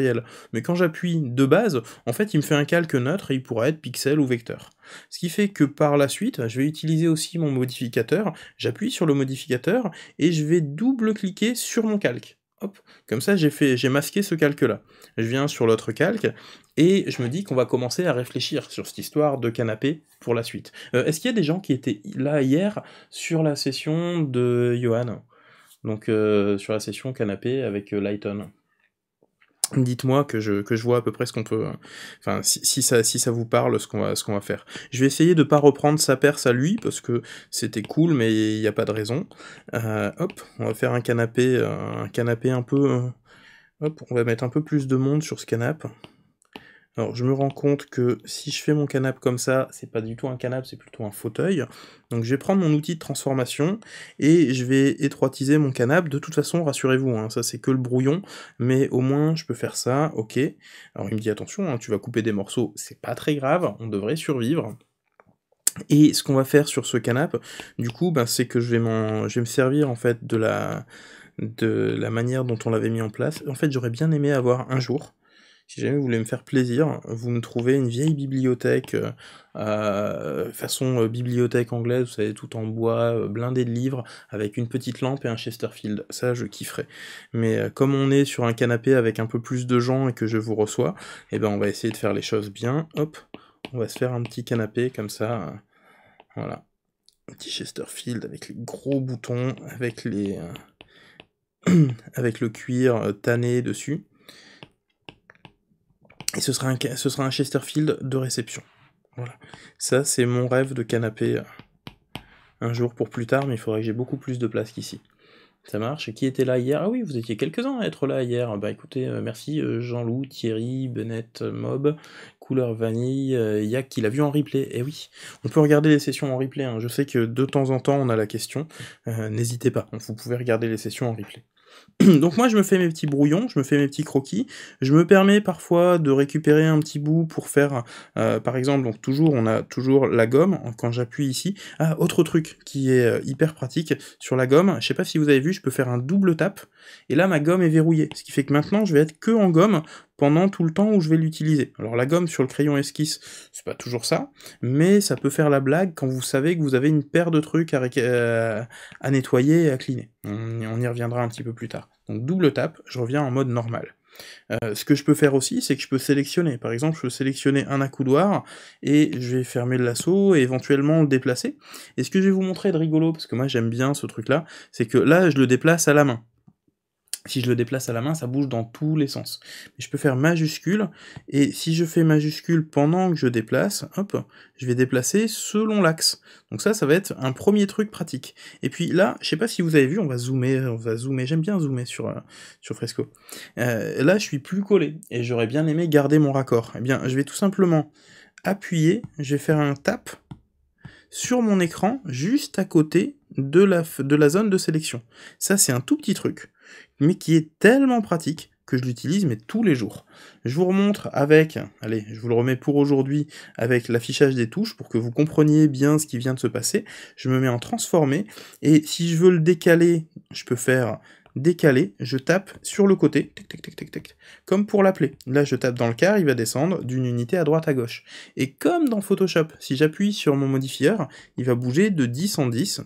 mais quand j'appuie de base, en fait, il me fait un calque neutre et il pourra être pixel ou vecteur. Ce qui fait que par la suite, je vais utiliser aussi mon modificateur, j'appuie sur le modificateur et je vais double-cliquer sur mon calque. Hop. Comme ça, j'ai fait, j'ai masqué ce calque-là. Je viens sur l'autre calque et je me dis qu'on va commencer à réfléchir sur cette histoire de canapé pour la suite. Euh, est-ce qu'il y a des gens qui étaient là hier sur la session de Johan Donc euh, sur la session canapé avec euh, Lighton dites-moi que je, que je vois à peu près ce qu'on peut... Enfin, si, ça, si ça vous parle, ce qu'on va, qu'on va faire. Je vais essayer de pas reprendre sa perce à lui, parce que c'était cool, mais il n'y a pas de raison. Euh, hop, on va faire un canapé, euh, un canapé un peu... Euh, hop, on va mettre un peu plus de monde sur ce canapé. Alors je me rends compte que si je fais mon canap comme ça, c'est pas du tout un canap, c'est plutôt un fauteuil. Donc je vais prendre mon outil de transformation et je vais étroitiser mon canap. De toute façon, rassurez-vous, hein, ça c'est que le brouillon, mais au moins je peux faire ça, ok. Alors il me dit attention, hein, tu vas couper des morceaux, c'est pas très grave, on devrait survivre. Et ce qu'on va faire sur ce canap, du coup, ben, c'est que je vais, je vais me servir en fait de la, de la manière dont on l'avait mis en place. En fait, j'aurais bien aimé avoir un jour si jamais vous voulez me faire plaisir, vous me trouvez une vieille bibliothèque, euh, euh, façon euh, bibliothèque anglaise, vous savez, tout en bois, blindé de livres, avec une petite lampe et un Chesterfield. Ça, je kifferais. Mais comme on est sur un canapé avec un peu plus de gens et que je vous reçois, eh ben on va essayer de faire les choses bien. Hop, on va se faire un petit canapé comme ça. Voilà. Un petit Chesterfield avec les gros boutons, avec les. avec le cuir tanné dessus. Et ce sera un, Chesterfield de réception. Voilà. Ça, c'est mon rêve de canapé euh, un jour pour plus tard, mais il faudrait que j'ai beaucoup plus de place qu'ici. Ça marche. Et qui était là hier Ah oui, vous étiez quelques-uns à être là hier. Bah écoutez, euh, merci euh, Jean-Loup, Thierry, Bennett, Mob, Couleur Vanille, Yak qui l'a vu en replay. Eh oui, on peut regarder les sessions en replay. Hein. Je sais que de temps en temps, on a la question. N'hésitez pas, vous pouvez regarder les sessions en replay. Donc moi je me fais mes petits brouillons, je me fais mes petits croquis, je me permets parfois de récupérer un petit bout pour faire, euh, par exemple, donc toujours on a toujours la gomme quand j'appuie ici. Ah autre truc qui est euh, hyper pratique sur la gomme, je sais pas si vous avez vu, je peux faire un double tap et là ma gomme est verrouillée, ce qui fait que maintenant je vais être que en gomme pendant tout le temps où je vais l'utiliser. Alors la gomme sur le crayon esquisse, c'est pas toujours ça, mais ça peut faire la blague quand vous savez que vous avez une paire de trucs à, euh, nettoyer et à cleaner. On, y reviendra un petit peu plus tard. Donc double tape, je reviens en mode normal. Euh, ce que je peux faire aussi, c'est que je peux sélectionner. Par exemple, je peux sélectionner un accoudoir et je vais fermer le lasso et éventuellement le déplacer. Et ce que je vais vous montrer de rigolo, parce que moi j'aime bien ce truc-là, c'est que là, je le déplace à la main si je le déplace à la main, ça bouge dans tous les sens. Mais je peux faire majuscule, et si je fais majuscule pendant que je déplace, hop, je vais déplacer selon l'axe. Donc ça, ça va être un premier truc pratique. Et puis là, je sais pas si vous avez vu, on va zoomer, on va zoomer, j'aime bien zoomer sur, euh, sur Fresco. Euh, là, je suis plus collé, et j'aurais bien aimé garder mon raccord. Eh bien, je vais tout simplement appuyer, je vais faire un tap sur mon écran, juste à côté de de la zone de sélection. Ça, c'est un tout petit truc mais qui est tellement pratique que je l'utilise mais tous les jours. Je vous remontre avec, allez, je vous le remets pour aujourd'hui, avec l'affichage des touches pour que vous compreniez bien ce qui vient de se passer. Je me mets en transformer et si je veux le décaler, je peux faire décaler, je tape sur le côté, comme pour l'appeler. Là, je tape dans le quart, il va descendre d'une unité à droite à gauche. Et comme dans Photoshop, si j'appuie sur mon modifier, il va bouger de 10 en 10,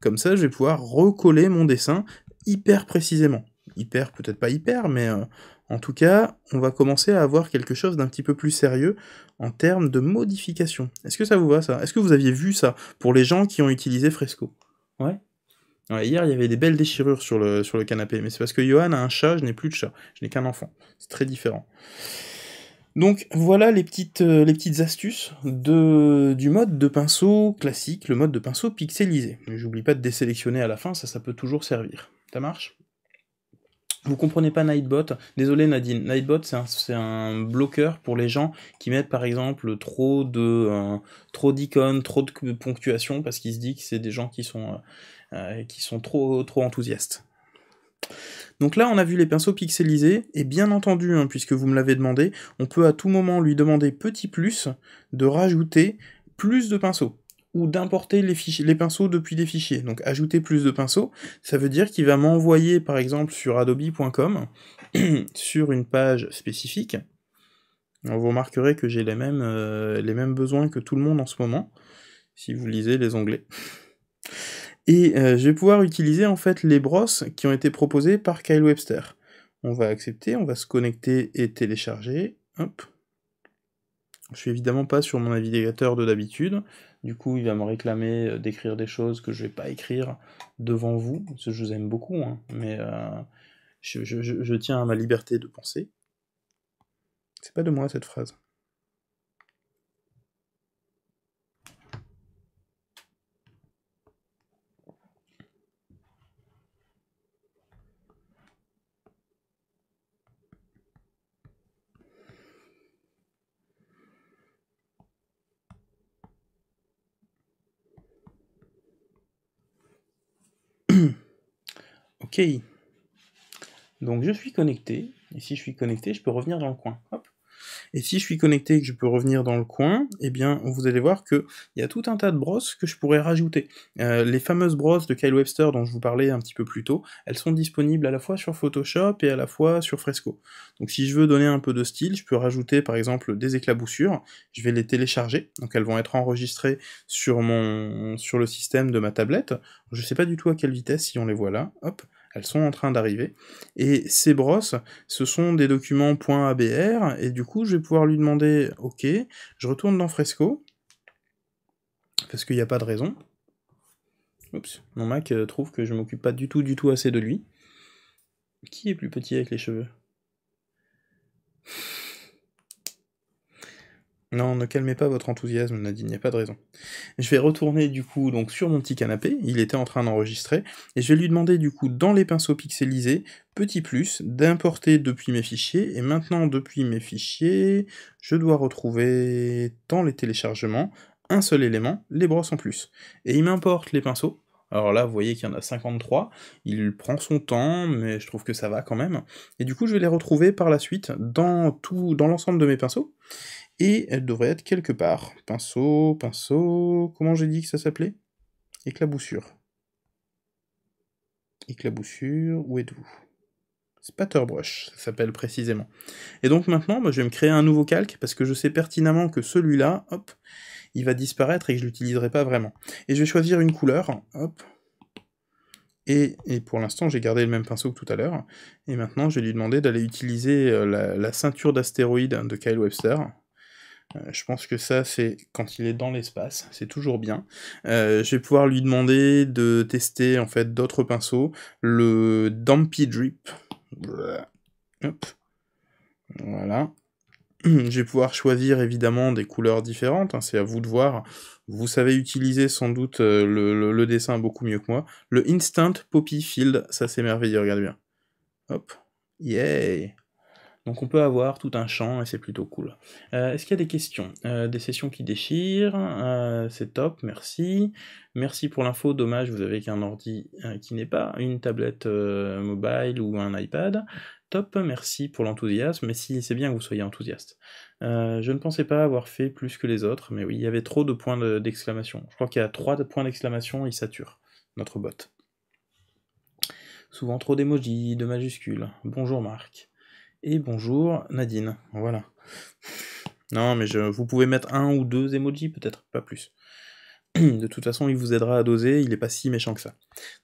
Comme ça, je vais pouvoir recoller mon dessin hyper précisément. Hyper, peut-être pas hyper, mais euh, en tout cas, on va commencer à avoir quelque chose d'un petit peu plus sérieux en termes de modification. Est-ce que ça vous va ça Est-ce que vous aviez vu ça pour les gens qui ont utilisé Fresco Ouais. hier, il y avait des belles déchirures sur le, sur le canapé, mais c'est parce que Johan a un chat, je n'ai plus de chat, je n'ai qu'un enfant. C'est très différent. Donc voilà les petites, euh, les petites astuces du mode de pinceau classique, le mode de pinceau pixelisé. J'oublie pas de désélectionner à la fin, ça, ça peut toujours servir. Ça marche vous comprenez pas Nightbot Désolé Nadine, Nightbot c'est un, bloqueur pour les gens qui mettent par exemple trop de euh, trop d'icônes, trop de ponctuation parce qu'il se dit que c'est des gens qui sont euh, euh, qui sont trop trop enthousiastes. Donc là, on a vu les pinceaux pixelisés, et bien entendu, hein, puisque vous me l'avez demandé, on peut à tout moment lui demander petit plus de rajouter plus de pinceaux ou d'importer les, les, pinceaux depuis des fichiers. Donc ajouter plus de pinceaux, ça veut dire qu'il va m'envoyer par exemple sur adobe.com, sur une page spécifique, vous remarquerez que j'ai les, mêmes, euh, les mêmes besoins que tout le monde en ce moment, si vous lisez les onglets. Et euh, je vais pouvoir utiliser en fait les brosses qui ont été proposées par Kyle Webster. On va accepter, on va se connecter et télécharger. Hop. Je suis évidemment pas sur mon navigateur de d'habitude. Du coup, il va me réclamer euh, d'écrire des choses que je vais pas écrire devant vous. Parce que je vous aime beaucoup, hein. mais euh, je, je tiens à ma liberté de penser. C'est pas de moi cette phrase. Ok, Donc je suis connecté, et si je suis connecté, je peux revenir dans le coin. Et si je suis connecté et que je peux revenir dans le coin, eh bien, vous allez voir qu'il y a tout un tas de brosses que je pourrais rajouter. Euh, les fameuses brosses de Kyle Webster dont je vous parlais un petit peu plus tôt, elles sont disponibles à la fois sur Photoshop et à la fois sur Fresco. Donc si je veux donner un peu de style, je peux rajouter par exemple des éclaboussures, je vais les télécharger, donc elles vont être enregistrées sur, mon, sur le système de ma tablette. Je ne sais pas du tout à quelle vitesse si on les voit là, hop, elles sont en train d'arriver. Et ces brosses, ce sont des documents .abr, et du coup, je vais pouvoir lui demander, ok, je retourne dans Fresco, parce qu'il n'y a pas de raison. Oups, mon Mac euh, trouve que je m'occupe pas du tout, du tout assez de lui. Qui est plus petit avec les cheveux non, ne calmez pas votre enthousiasme, Nadine, il n'y a pas de raison. Je vais retourner du coup donc sur mon petit canapé, il était en train d'enregistrer, et je vais lui demander du coup dans les pinceaux pixelisés, petit plus, d'importer depuis mes fichiers, et maintenant depuis mes fichiers, je dois retrouver dans les téléchargements un seul élément, les brosses en plus. Et il m'importe les pinceaux, alors là, vous voyez qu'il y en a 53. Il prend son temps, mais je trouve que ça va quand même. Et du coup, je vais les retrouver par la suite dans tout, dans l'ensemble de mes pinceaux. Et elle devrait être quelque part. Pinceau, pinceau... Comment j'ai dit que ça s'appelait Éclaboussure. Éclaboussure, où êtes-vous Spatterbrush, ça s'appelle précisément. Et donc maintenant, bah, je vais me créer un nouveau calque, parce que je sais pertinemment que celui-là, hop, il va disparaître et que je l'utiliserai pas vraiment. Et je vais choisir une couleur, hop, et, pour l'instant, j'ai gardé le même pinceau que tout à l'heure. Et maintenant, je vais lui demander d'aller utiliser euh, la, ceinture d'astéroïde de Kyle Webster. Euh, je pense que ça, c'est quand il est dans l'espace, c'est toujours bien. Euh, je vais pouvoir lui demander de tester en fait d'autres pinceaux. Le Dampy Drip. Hop. Voilà. Je vais pouvoir choisir évidemment des couleurs différentes, hein, c'est à vous de voir. Vous savez utiliser sans doute euh, le, dessin beaucoup mieux que moi. Le Instant Poppy Field, ça c'est merveilleux, Regarde bien. Hop. Yay! Donc on peut avoir tout un champ et c'est plutôt cool. Euh, est-ce qu'il y a des questions euh, Des sessions qui déchirent, euh, c'est top, merci. Merci pour l'info, dommage, vous avez qu'un ordi qui n'est pas une tablette mobile ou un iPad. Top, merci pour l'enthousiasme, mais si c'est bien que vous soyez enthousiaste. je ne pensais pas avoir fait plus que les autres, mais oui, il y avait trop de points d'exclamation. je crois qu'il y a trois points d'exclamation, il sature notre bot souvent trop d'émojis, de majuscules. Bonjour Marc. Et bonjour Nadine, voilà. Non, mais je, vous pouvez mettre un ou deux emojis, peut-être, pas plus de toute façon, il vous aidera à doser, il n'est pas si méchant que ça.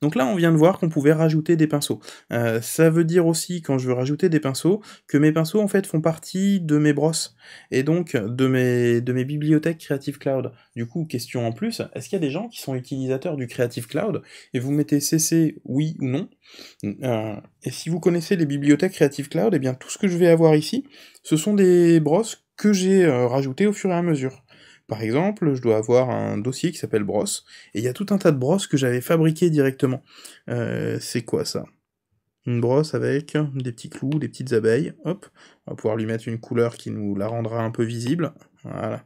Donc là, on vient de voir qu'on pouvait rajouter des pinceaux. Euh, ça veut dire aussi, quand je veux rajouter des pinceaux, que mes pinceaux, en fait, font partie de mes brosses, et donc de mes, de mes bibliothèques Creative Cloud. Du coup, question en plus, est-ce qu'il y a des gens qui sont utilisateurs du Creative Cloud, et vous mettez CC oui ou non euh, Et si vous connaissez les bibliothèques Creative Cloud, eh bien, tout ce que je vais avoir ici, ce sont des brosses que j'ai euh, rajoutées au fur et à mesure. Par exemple, je dois avoir un dossier qui s'appelle brosse, et il y a tout un tas de brosses que j'avais fabriquées directement. Euh, c'est quoi ça Une brosse avec des petits clous, des petites abeilles, hop, on va pouvoir lui mettre une couleur qui nous la rendra un peu visible, voilà.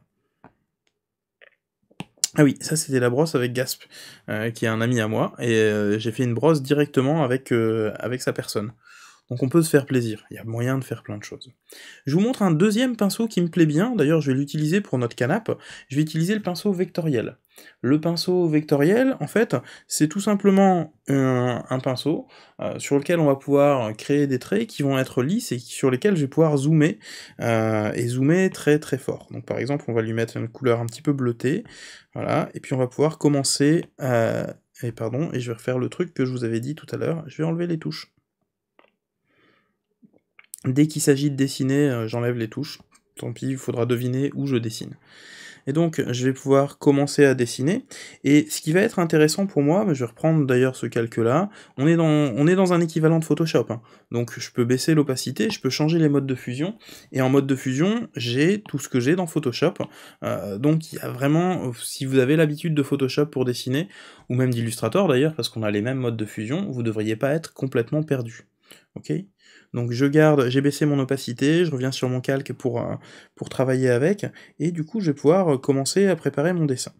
Ah oui, ça c'était la brosse avec Gasp, euh, qui est un ami à moi, et euh, j'ai fait une brosse directement avec, avec sa personne. Donc on peut se faire plaisir, il y a moyen de faire plein de choses. Je vous montre un deuxième pinceau qui me plaît bien, d'ailleurs je vais l'utiliser pour notre canapé, je vais utiliser le pinceau vectoriel. Le pinceau vectoriel, en fait, c'est tout simplement un, pinceau euh, sur lequel on va pouvoir créer des traits qui vont être lisses et sur lesquels je vais pouvoir zoomer, euh, et zoomer très très fort. Donc par exemple, on va lui mettre une couleur un petit peu bleutée, voilà, et puis on va pouvoir commencer... Euh, et pardon, et je vais refaire le truc que je vous avais dit tout à l'heure, je vais enlever les touches. Dès qu'il s'agit de dessiner, euh, j'enlève les touches. Tant pis, il faudra deviner où je dessine. Et donc, je vais pouvoir commencer à dessiner. Et ce qui va être intéressant pour moi, je vais reprendre d'ailleurs ce calque-là, on, est dans, on est dans un équivalent de Photoshop. Hein. Donc, je peux baisser l'opacité, je peux changer les modes de fusion. Et en mode de fusion, j'ai tout ce que j'ai dans Photoshop. Euh, donc, il y a vraiment, si vous avez l'habitude de Photoshop pour dessiner, ou même d'Illustrator d'ailleurs, parce qu'on a les mêmes modes de fusion, vous ne devriez pas être complètement perdu. ok donc je garde, j'ai baissé mon opacité, je reviens sur mon calque pour, euh, pour travailler avec, et du coup je vais pouvoir euh, commencer à préparer mon dessin.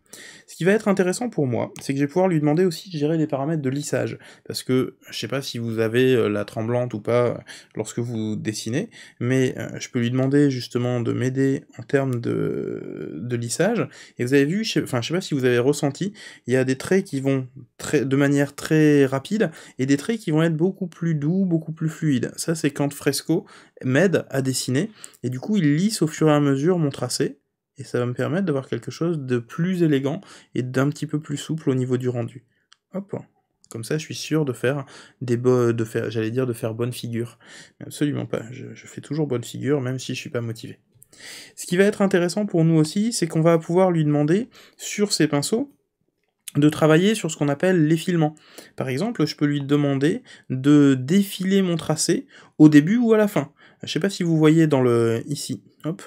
Ce qui va être intéressant pour moi, c'est que je vais pouvoir lui demander aussi de gérer les paramètres de lissage, parce que je sais pas si vous avez euh, la tremblante ou pas lorsque vous dessinez, mais je peux lui demander justement de m'aider en termes de, lissage, et vous avez vu, enfin je sais pas si vous avez ressenti, il y a des traits qui vont très, de manière très rapide, et des traits qui vont être beaucoup plus doux, beaucoup plus fluides. Ça quand fresco m'aide à dessiner, et du coup il lisse au fur et à mesure mon tracé, et ça va me permettre d'avoir quelque chose de plus élégant et d'un petit peu plus souple au niveau du rendu. Hop, comme ça je suis sûr de faire des de faire, j'allais dire de faire bonne figure. absolument pas, je, je fais toujours bonne figure même si je suis pas motivé. Ce qui va être intéressant pour nous aussi, c'est qu'on va pouvoir lui demander sur ses pinceaux de travailler sur ce qu'on appelle l'effilement. Par exemple, je peux lui demander de défiler mon tracé au début ou à la fin. Je ne sais pas si vous voyez dans le ici. Hop.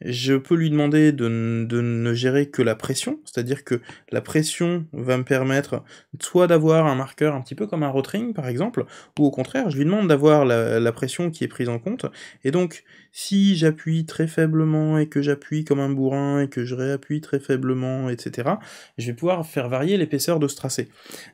Je peux lui demander de, ne gérer que la pression, c'est-à-dire que la pression va me permettre soit d'avoir un marqueur un petit peu comme un rotring par exemple, ou au contraire, je lui demande d'avoir la, la pression qui est prise en compte. Et donc, si j'appuie très faiblement et que j'appuie comme un bourrin et que je réappuie très faiblement, etc., je vais pouvoir faire varier l'épaisseur de ce tracé.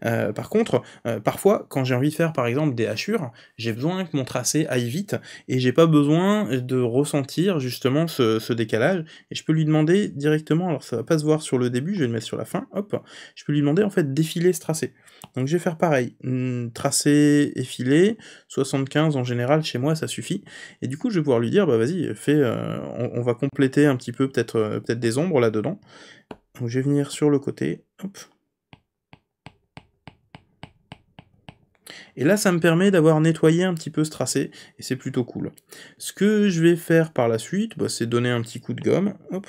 Euh, par contre, euh, parfois, quand j'ai envie de faire par exemple des hachures, j'ai besoin que mon tracé aille vite et j'ai pas besoin de ressentir justement ce, décalage et je peux lui demander directement, alors ça va pas se voir sur le début, je vais le mettre sur la fin, hop, je peux lui demander en fait d'effiler ce tracé. Donc je vais faire pareil, hmm, tracé effilé, 75 en général chez moi ça suffit, et du coup je vais pouvoir lui dire bah, vas-y, euh, on, va compléter un petit peu peut-être euh, peut des ombres là-dedans. Donc je vais venir sur le côté, Et là, ça me permet d'avoir nettoyé un petit peu ce tracé, et c'est plutôt cool. Ce que je vais faire par la suite, bah, c'est donner un petit coup de gomme, hop,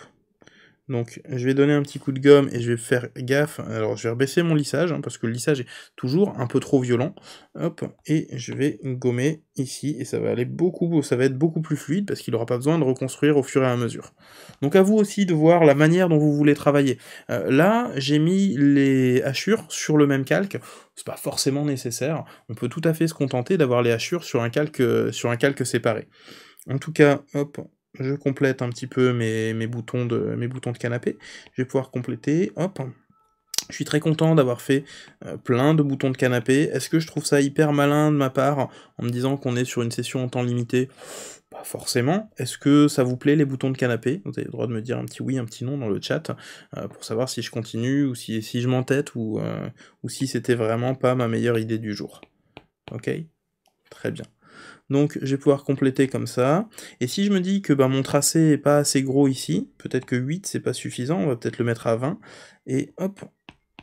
donc je vais donner un petit coup de gomme et je vais faire gaffe. Alors je vais rebaisser mon lissage hein, parce que le lissage est toujours un peu trop violent. Hop, et je vais gommer ici et ça va aller beaucoup, ça va être beaucoup plus fluide parce qu'il n'aura pas besoin de reconstruire au fur et à mesure. Donc à vous aussi de voir la manière dont vous voulez travailler. Euh, là, j'ai mis les hachures sur le même calque. C'est pas forcément nécessaire. On peut tout à fait se contenter d'avoir les hachures sur un calque, sur un calque séparé. En tout cas, hop, je complète un petit peu mes, boutons, de, mes boutons de canapé. Je vais pouvoir compléter. Hop. Je suis très content d'avoir fait euh, plein de boutons de canapé. Est-ce que je trouve ça hyper malin de ma part en me disant qu'on est sur une session en temps limité Pas forcément. Est-ce que ça vous plaît les boutons de canapé Vous avez le droit de me dire un petit oui, un petit non dans le chat euh, pour savoir si je continue ou si, je m'entête ou, euh, ou si c'était vraiment pas ma meilleure idée du jour. Ok Très bien. Donc je vais pouvoir compléter comme ça. Et si je me dis que bah, mon tracé n'est pas assez gros ici, peut-être que 8 c'est pas suffisant, on va peut-être le mettre à 20. Et hop,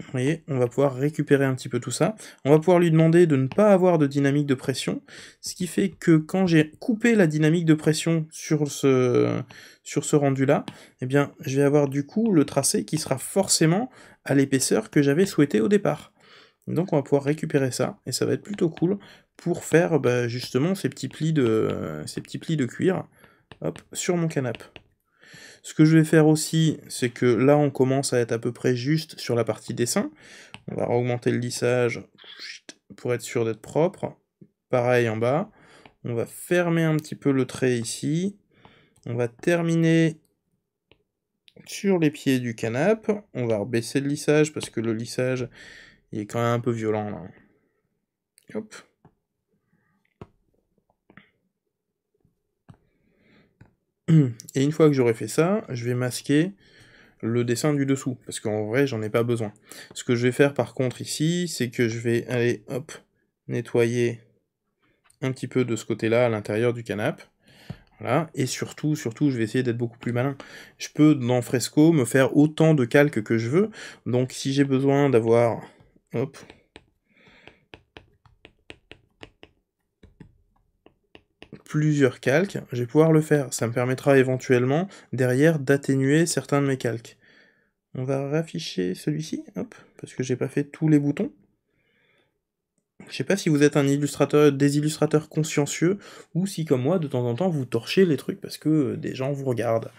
vous voyez, on va pouvoir récupérer un petit peu tout ça. On va pouvoir lui demander de ne pas avoir de dynamique de pression, ce qui fait que quand j'ai coupé la dynamique de pression sur ce, sur ce rendu-là, eh bien, je vais avoir du coup le tracé qui sera forcément à l'épaisseur que j'avais souhaité au départ. Donc on va pouvoir récupérer ça, et ça va être plutôt cool pour faire bah, justement ces petits, plis de, ces petits plis de cuir sur mon canapé. Ce que je vais faire aussi, c'est que là on commence à être à peu près juste sur la partie dessin. On va augmenter le lissage pour être sûr d'être propre. Pareil en bas. On va fermer un petit peu le trait ici. On va terminer sur les pieds du canapé. On va baisser le lissage parce que le lissage il est quand même un peu violent là. Hop. Et une fois que j'aurai fait ça, je vais masquer le dessin du dessous, parce qu'en vrai, j'en ai pas besoin. Ce que je vais faire par contre ici, c'est que je vais aller, hop, nettoyer un petit peu de ce côté-là, à l'intérieur du canap'. Voilà. Et surtout, surtout, je vais essayer d'être beaucoup plus malin. Je peux, dans Fresco, me faire autant de calques que je veux. Donc, si j'ai besoin d'avoir Plusieurs calques. Je vais pouvoir le faire. Ça me permettra éventuellement, derrière, d'atténuer certains de mes calques. On va rafficher celui-ci, hop, parce que j'ai pas fait tous les boutons. Je sais pas si vous êtes un illustrateur, des illustrateurs consciencieux, ou si comme moi, de temps en temps, vous torchez les trucs parce que euh, des gens vous regardent.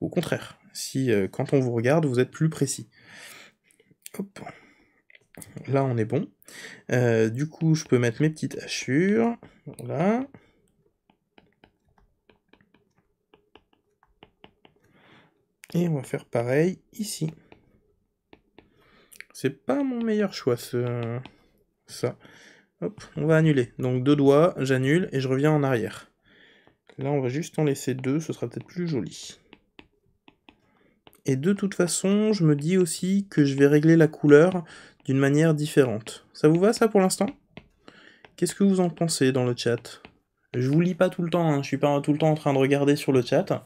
Au contraire, si euh, quand on vous regarde, vous êtes plus précis. Hop. Là, on est bon. Euh, du coup, je peux mettre mes petites hachures. Voilà. Et on va faire pareil ici. C'est pas mon meilleur choix, ce... ça. Hop, on va annuler. Donc deux doigts, j'annule et je reviens en arrière. Là, on va juste en laisser deux, ce sera peut-être plus joli. Et de toute façon, je me dis aussi que je vais régler la couleur d'une manière différente. Ça vous va ça pour l'instant Qu'est-ce que vous en pensez dans le chat je vous lis pas tout le temps, hein. je suis pas tout le temps en train de regarder sur le chat.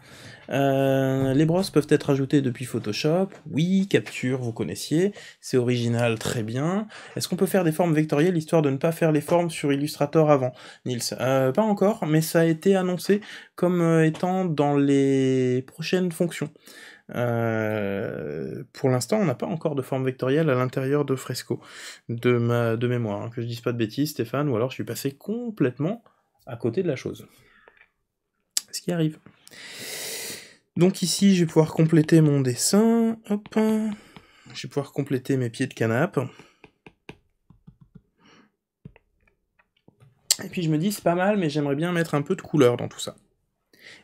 Euh, les brosses peuvent être ajoutées depuis Photoshop. Oui, capture, vous connaissiez. C'est original, très bien. Est-ce qu'on peut faire des formes vectorielles histoire de ne pas faire les formes sur Illustrator avant, Nils euh, Pas encore, mais ça a été annoncé comme euh, étant dans les prochaines fonctions. Euh, pour l'instant, on n'a pas encore de forme vectorielle à l'intérieur de Fresco, de, de mémoire, hein, que je dise pas de bêtises, Stéphane, ou alors je suis passé complètement à côté de la chose. Ce qui arrive. Donc ici, je vais pouvoir compléter mon dessin. Hop. Je vais pouvoir compléter mes pieds de canapé. Et puis je me dis, c'est pas mal, mais j'aimerais bien mettre un peu de couleur dans tout ça.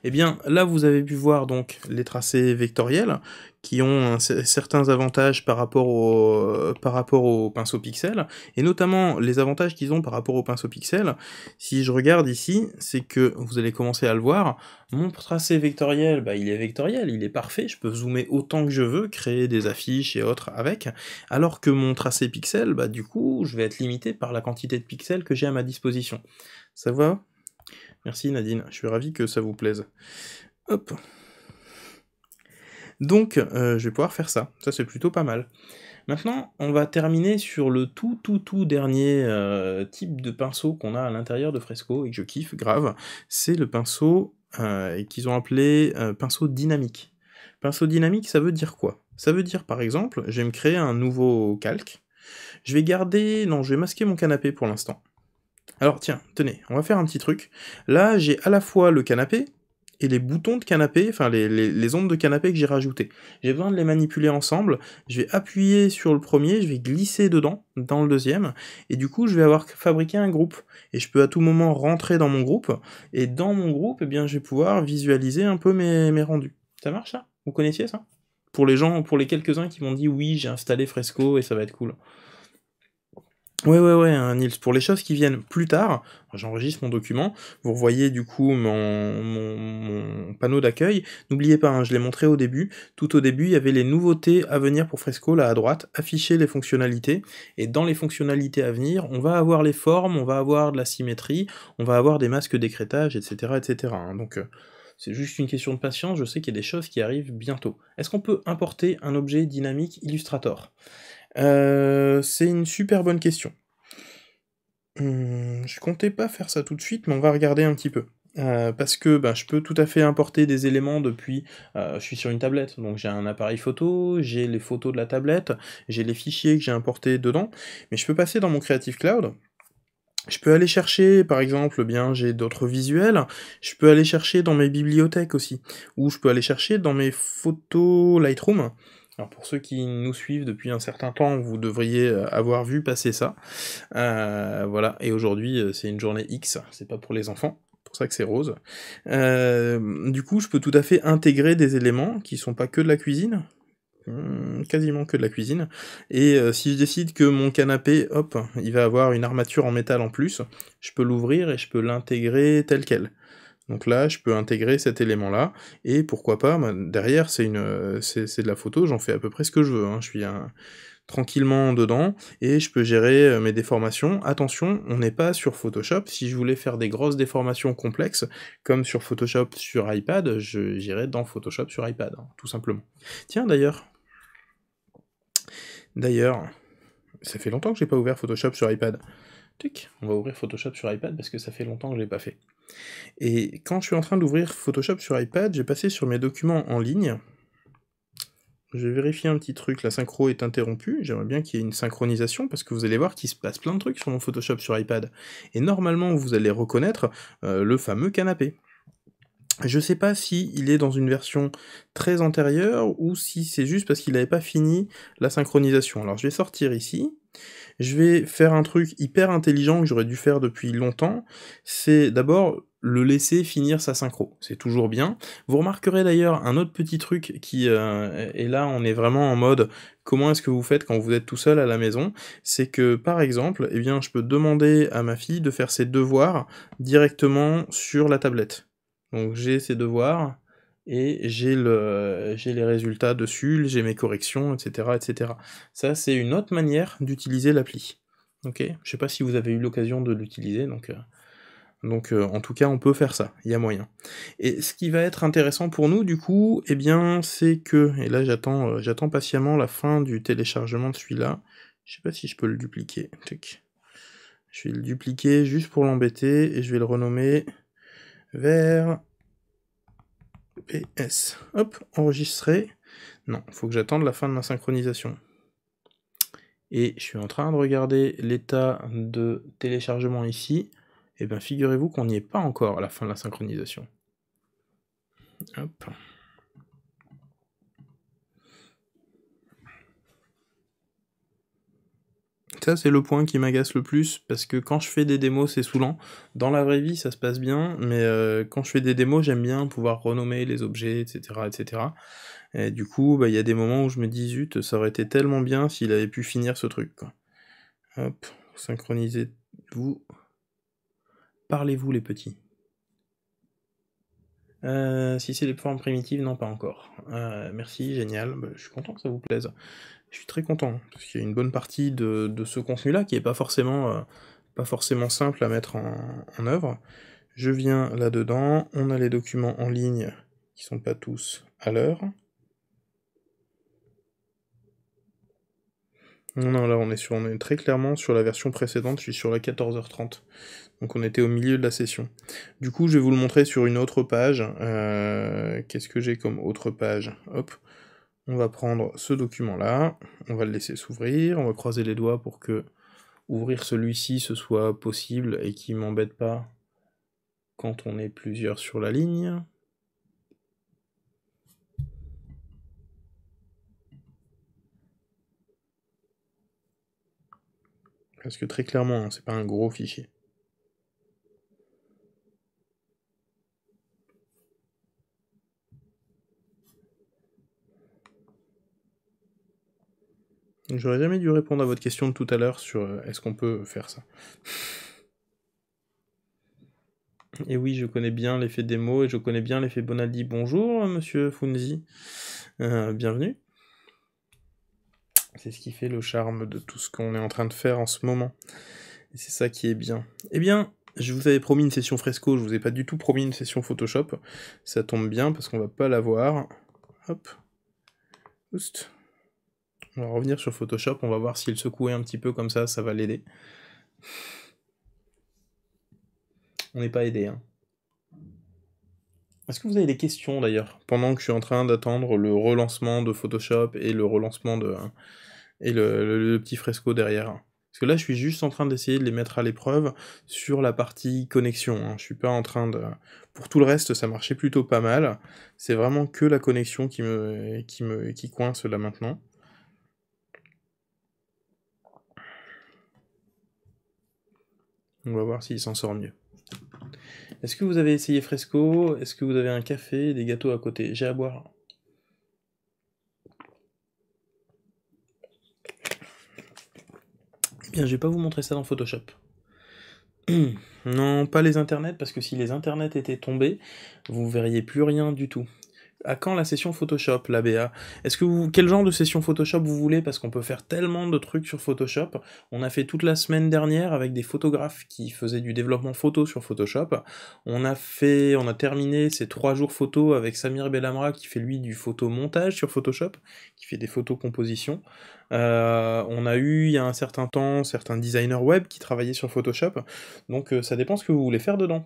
Eh bien, là, vous avez pu voir donc les tracés vectoriels qui ont certains avantages par rapport, au, pinceau pixel, et notamment les avantages qu'ils ont par rapport au pinceau pixel. Si je regarde ici, c'est que vous allez commencer à le voir, mon tracé vectoriel, bah, il est vectoriel, il est parfait, je peux zoomer autant que je veux, créer des affiches et autres avec, alors que mon tracé pixel, bah, du coup, je vais être limité par la quantité de pixels que j'ai à ma disposition. Ça va Merci Nadine, je suis ravi que ça vous plaise. Hop. Donc, euh, je vais pouvoir faire ça. Ça, c'est plutôt pas mal. Maintenant, on va terminer sur le tout, tout, tout dernier euh, type de pinceau qu'on a à l'intérieur de Fresco et que je kiffe grave. C'est le pinceau euh, qu'ils ont appelé pinceau dynamique. Pinceau dynamique, ça veut dire quoi Ça veut dire, par exemple, je vais me créer un nouveau calque. Je vais garder... Non, je vais masquer mon canapé pour l'instant. Alors tiens, tenez, on va faire un petit truc. Là, j'ai à la fois le canapé et les boutons de canapé, enfin les, les, ondes de canapé que j'ai rajoutées. J'ai besoin de les manipuler ensemble. Je vais appuyer sur le premier, je vais glisser dedans, dans le deuxième, et du coup je vais avoir fabriqué un groupe. Et je peux à tout moment rentrer dans mon groupe, et dans mon groupe, eh bien, je vais pouvoir visualiser un peu mes, mes rendus. Ça marche ça Vous connaissiez ça Pour les gens, pour les quelques-uns qui m'ont dit oui, j'ai installé Fresco et ça va être cool. Ouais, ouais, ouais, hein, Nils, pour les choses qui viennent plus tard, j'enregistre mon document, vous revoyez du coup mon, panneau d'accueil. N'oubliez pas, hein, je l'ai montré au début, tout au début, il y avait les nouveautés à venir pour Fresco, là à droite, afficher les fonctionnalités, et dans les fonctionnalités à venir, on va avoir les formes, on va avoir de la symétrie, on va avoir des masques d'écrétage, etc., etc. Hein. donc... Euh, c'est juste une question de patience, je sais qu'il y a des choses qui arrivent bientôt. Est-ce qu'on peut importer un objet dynamique Illustrator euh, c'est une super bonne question. Je hum, je comptais pas faire ça tout de suite, mais on va regarder un petit peu. Euh, parce que ben, je peux tout à fait importer des éléments depuis. Euh, je suis sur une tablette, donc j'ai un appareil photo, j'ai les photos de la tablette, j'ai les fichiers que j'ai importés dedans, mais je peux passer dans mon Creative Cloud. Je peux aller chercher, par exemple, eh bien j'ai d'autres visuels, je peux aller chercher dans mes bibliothèques aussi, ou je peux aller chercher dans mes photos Lightroom, alors pour ceux qui nous suivent depuis un certain temps, vous devriez euh, avoir vu passer ça. Euh, voilà, et aujourd'hui euh, c'est une journée X, c'est pas pour les enfants, pour ça que c'est rose. du coup, je peux tout à fait intégrer des éléments qui sont pas que de la cuisine, hum, quasiment que de la cuisine. Et si je décide que mon canapé, hop, il va avoir une armature en métal en plus, je peux l'ouvrir et je peux l'intégrer tel quel. Donc là, je peux intégrer cet élément-là, et pourquoi pas, derrière, euh, c'est de la photo, j'en fais à peu près ce que je veux, hein. je suis tranquillement dedans, et je peux gérer euh, mes déformations. Attention, on n'est pas sur Photoshop, si je voulais faire des grosses déformations complexes, comme sur Photoshop sur iPad, je j'irais dans Photoshop sur iPad, hein, tout simplement. Tiens d'ailleurs, d'ailleurs, ça fait longtemps que j'ai pas ouvert Photoshop sur iPad. Tic, on va ouvrir Photoshop sur iPad parce que ça fait longtemps que je l'ai pas fait. Et quand je suis en train d'ouvrir Photoshop sur iPad, j'ai passé sur mes documents en ligne. Je vais vérifier un petit truc, la synchro est interrompue, j'aimerais bien qu'il y ait une synchronisation parce que vous allez voir qu'il se passe plein de trucs sur mon Photoshop sur iPad. Et normalement vous allez reconnaître euh, le fameux canapé. Je ne sais pas si il est dans une version très antérieure ou si c'est juste parce qu'il n'avait pas fini la synchronisation. Alors je vais sortir ici, je vais faire un truc hyper intelligent que j'aurais dû faire depuis longtemps, c'est d'abord le laisser finir sa synchro. C'est toujours bien. Vous remarquerez d'ailleurs un autre petit truc qui euh, est et là on est vraiment en mode comment est-ce que vous faites quand vous êtes tout seul à la maison, c'est que par exemple, eh bien je peux demander à ma fille de faire ses devoirs directement sur la tablette. Donc j'ai ses devoirs, et j'ai le, les résultats dessus, j'ai mes corrections, etc. etc. Ça, c'est une autre manière d'utiliser l'appli. Ok, je sais pas si vous avez eu l'occasion de l'utiliser, donc, euh, donc euh, en tout cas on peut faire ça, il y a moyen. Et ce qui va être intéressant pour nous du coup, et eh bien c'est que, et là j'attends euh, j'attends patiemment la fin du téléchargement de celui-là, je sais pas si je peux le dupliquer, je vais le dupliquer juste pour l'embêter, et je vais le renommer vers PS. Hop, enregistré. Non, il faut que j'attende la fin de ma synchronisation. Et je suis en train de regarder l'état de téléchargement ici. Et eh bien figurez-vous qu'on n'y est pas encore à la fin de la synchronisation. Hop. Ça, c'est le point qui m'agace le plus, parce que quand je fais des démos, c'est saoulant. Dans la vraie vie, ça se passe bien, mais euh, quand je fais des démos, j'aime bien pouvoir renommer les objets, etc., etc. Et du coup, bah, il y a des moments où je me dis, zut, ça aurait été tellement bien s'il avait pu finir ce truc, quoi. Hop, synchronisez-vous. Parlez-vous, les petits. Euh, si c'est les formes primitives, non, pas encore. Euh, merci, génial. Bah, je suis content que ça vous plaise je suis très content, hein, parce qu'il y a une bonne partie de, ce contenu-là qui n'est pas forcément, euh, pas forcément simple à mettre en, œuvre. Je viens là-dedans, on a les documents en ligne qui ne sont pas tous à l'heure. Non, là on est, sur, on très clairement sur la version précédente, je suis sur la 14h30. Donc on était au milieu de la session. Du coup, je vais vous le montrer sur une autre page. Euh, qu'est-ce que j'ai comme autre page Hop on va prendre ce document-là, on va le laisser s'ouvrir, on va croiser les doigts pour que ouvrir celui-ci ce soit possible et qu'il m'embête pas quand on est plusieurs sur la ligne. Parce que très clairement, hein, c'est pas un gros fichier. J'aurais jamais dû répondre à votre question de tout à l'heure sur euh, est-ce qu'on peut faire ça. Et oui, je connais bien l'effet démo et je connais bien l'effet Bonaldi. Bonjour, euh, monsieur Funzi. Euh, bienvenue. C'est ce qui fait le charme de tout ce qu'on est en train de faire en ce moment. Et c'est ça qui est bien. Eh bien, je vous avais promis une session fresco, je vous ai pas du tout promis une session Photoshop. Ça tombe bien parce qu'on va pas l'avoir. Hop. Oust. On va revenir sur Photoshop, on va voir s'il secouait un petit peu comme ça, ça va l'aider. On n'est pas aidé. Hein. Est-ce que vous avez des questions d'ailleurs pendant que je suis en train d'attendre le relancement de Photoshop et le relancement de hein, et le, petit fresco derrière Parce que là, je suis juste en train d'essayer de les mettre à l'épreuve sur la partie connexion. Hein. Je suis pas en train de. Pour tout le reste, ça marchait plutôt pas mal. C'est vraiment que la connexion qui me qui me qui coince là maintenant. On va voir s'il s'en sort mieux. Est-ce que vous avez essayé Fresco Est-ce que vous avez un café des gâteaux à côté J'ai à boire. bien, je vais pas vous montrer ça dans Photoshop. non, pas les internets, parce que si les internets étaient tombés, vous verriez plus rien du tout à quand la session Photoshop, la Est-ce que vous, quel genre de session Photoshop vous voulez Parce qu'on peut faire tellement de trucs sur Photoshop. On a fait toute la semaine dernière avec des photographes qui faisaient du développement photo sur Photoshop. On a fait, on a terminé ces trois jours photo avec Samir Bellamra qui fait lui du photo montage sur Photoshop, qui fait des photos compositions. Euh, on a eu il y a un certain temps certains designers web qui travaillaient sur Photoshop. Donc euh, ça dépend ce que vous voulez faire dedans.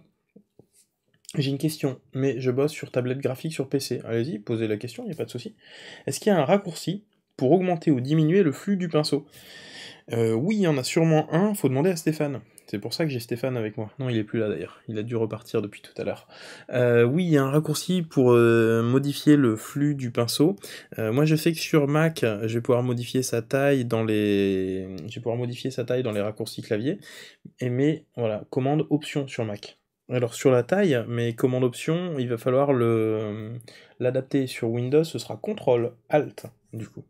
J'ai une question, mais je bosse sur tablette graphique sur PC. Allez-y, posez la question, il n'y a pas de souci. Est-ce qu'il y a un raccourci pour augmenter ou diminuer le flux du pinceau euh, Oui, il y en a sûrement un, faut demander à Stéphane. C'est pour ça que j'ai Stéphane avec moi. Non, il n'est plus là d'ailleurs, il a dû repartir depuis tout à l'heure. Euh, oui, il y a un raccourci pour euh, modifier le flux du pinceau. moi, je sais que sur Mac, je vais pouvoir modifier sa taille dans les, je vais pouvoir modifier sa taille dans les raccourcis clavier. Et mais voilà, commande option sur Mac. Alors sur la taille, mais commande option, il va falloir euh, l'adapter sur Windows, ce sera CTRL ALT du coup.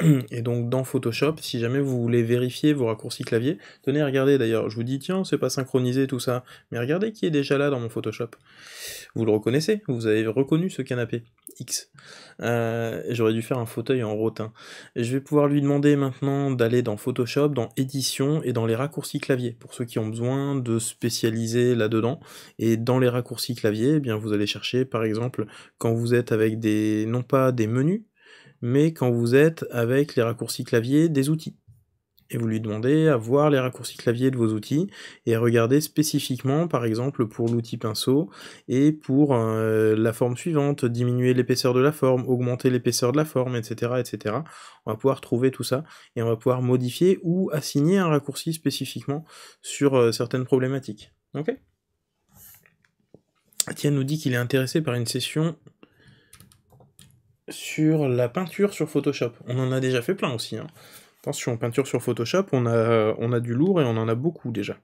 Et donc dans Photoshop, si jamais vous voulez vérifier vos raccourcis clavier, tenez, regardez d'ailleurs, je vous dis tiens, c'est pas synchronisé tout ça, mais regardez qui est déjà là dans mon Photoshop. Vous le reconnaissez, vous avez reconnu ce canapé X. Euh, j'aurais dû faire un fauteuil en rotin. je vais pouvoir lui demander maintenant d'aller dans Photoshop, dans édition et dans les raccourcis clavier, pour ceux qui ont besoin de spécialiser là-dedans. Et dans les raccourcis clavier, eh bien vous allez chercher par exemple quand vous êtes avec des non pas des menus, mais quand vous êtes avec les raccourcis clavier des outils. Et vous lui demandez à voir les raccourcis clavier de vos outils et à regarder spécifiquement, par exemple, pour l'outil pinceau et pour euh, la forme suivante, diminuer l'épaisseur de la forme, augmenter l'épaisseur de la forme, etc., etc. On va pouvoir trouver tout ça et on va pouvoir modifier ou assigner un raccourci spécifiquement sur euh, certaines problématiques. Ok Tiens, nous dit qu'il est intéressé par une session sur la peinture sur Photoshop. On en a déjà fait plein aussi. Hein. Attention, peinture sur Photoshop, on a, on a du lourd et on en a beaucoup déjà.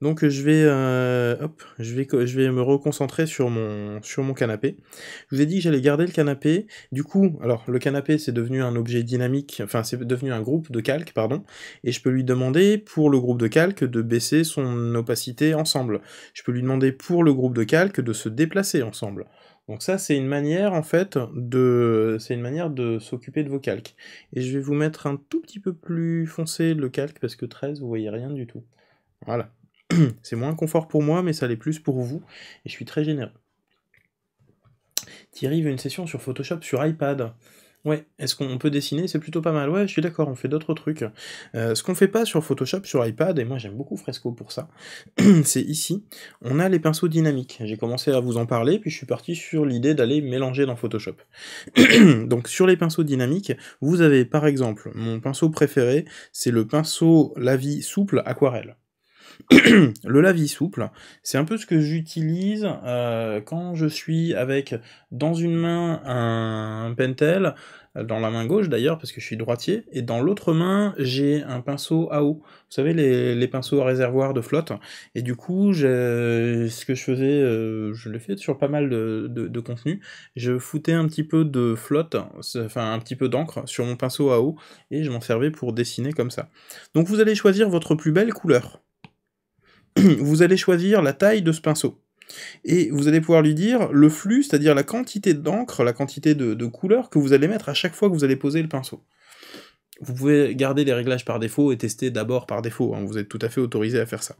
Donc euh, je vais, euh, je vais, je vais me reconcentrer sur mon, sur mon canapé. Je vous ai dit que j'allais garder le canapé. Du coup, alors le canapé c'est devenu un objet dynamique, enfin c'est devenu un groupe de calques, pardon, et je peux lui demander pour le groupe de calques, de baisser son opacité ensemble. Je peux lui demander pour le groupe de calque de se déplacer ensemble. Donc ça, c'est une manière en fait de, c'est une manière de s'occuper de vos calques. Et je vais vous mettre un tout petit peu plus foncé le calque parce que 13, vous voyez rien du tout. Voilà. c'est moins confort pour moi, mais ça l'est plus pour vous, et je suis très généreux. Thierry veut une session sur Photoshop sur iPad. Ouais, est-ce qu'on peut dessiner C'est plutôt pas mal. Ouais, je suis d'accord, on fait d'autres trucs. Euh, ce qu'on fait pas sur Photoshop, sur iPad, et moi j'aime beaucoup Fresco pour ça, c'est ici, on a les pinceaux dynamiques. J'ai commencé à vous en parler, puis je suis parti sur l'idée d'aller mélanger dans Photoshop. Donc sur les pinceaux dynamiques, vous avez par exemple, mon pinceau préféré, c'est le pinceau Lavis souple aquarelle. le lavis souple, c'est un peu ce que j'utilise euh, quand je suis avec dans une main un pentel, dans la main gauche d'ailleurs parce que je suis droitier, et dans l'autre main j'ai un pinceau à eau. Vous savez les, pinceaux à réservoir de flotte. Et du coup, ce que je faisais, euh, je l'ai fait sur pas mal de, contenu, je foutais un petit peu de flotte, enfin un petit peu d'encre sur mon pinceau à eau, et je m'en servais pour dessiner comme ça. Donc vous allez choisir votre plus belle couleur. vous allez choisir la taille de ce pinceau. Et vous allez pouvoir lui dire le flux, c'est-à-dire la quantité d'encre, la quantité de, couleur que vous allez mettre à chaque fois que vous allez poser le pinceau. Vous pouvez garder les réglages par défaut et tester d'abord par défaut, hein. vous êtes tout à fait autorisé à faire ça.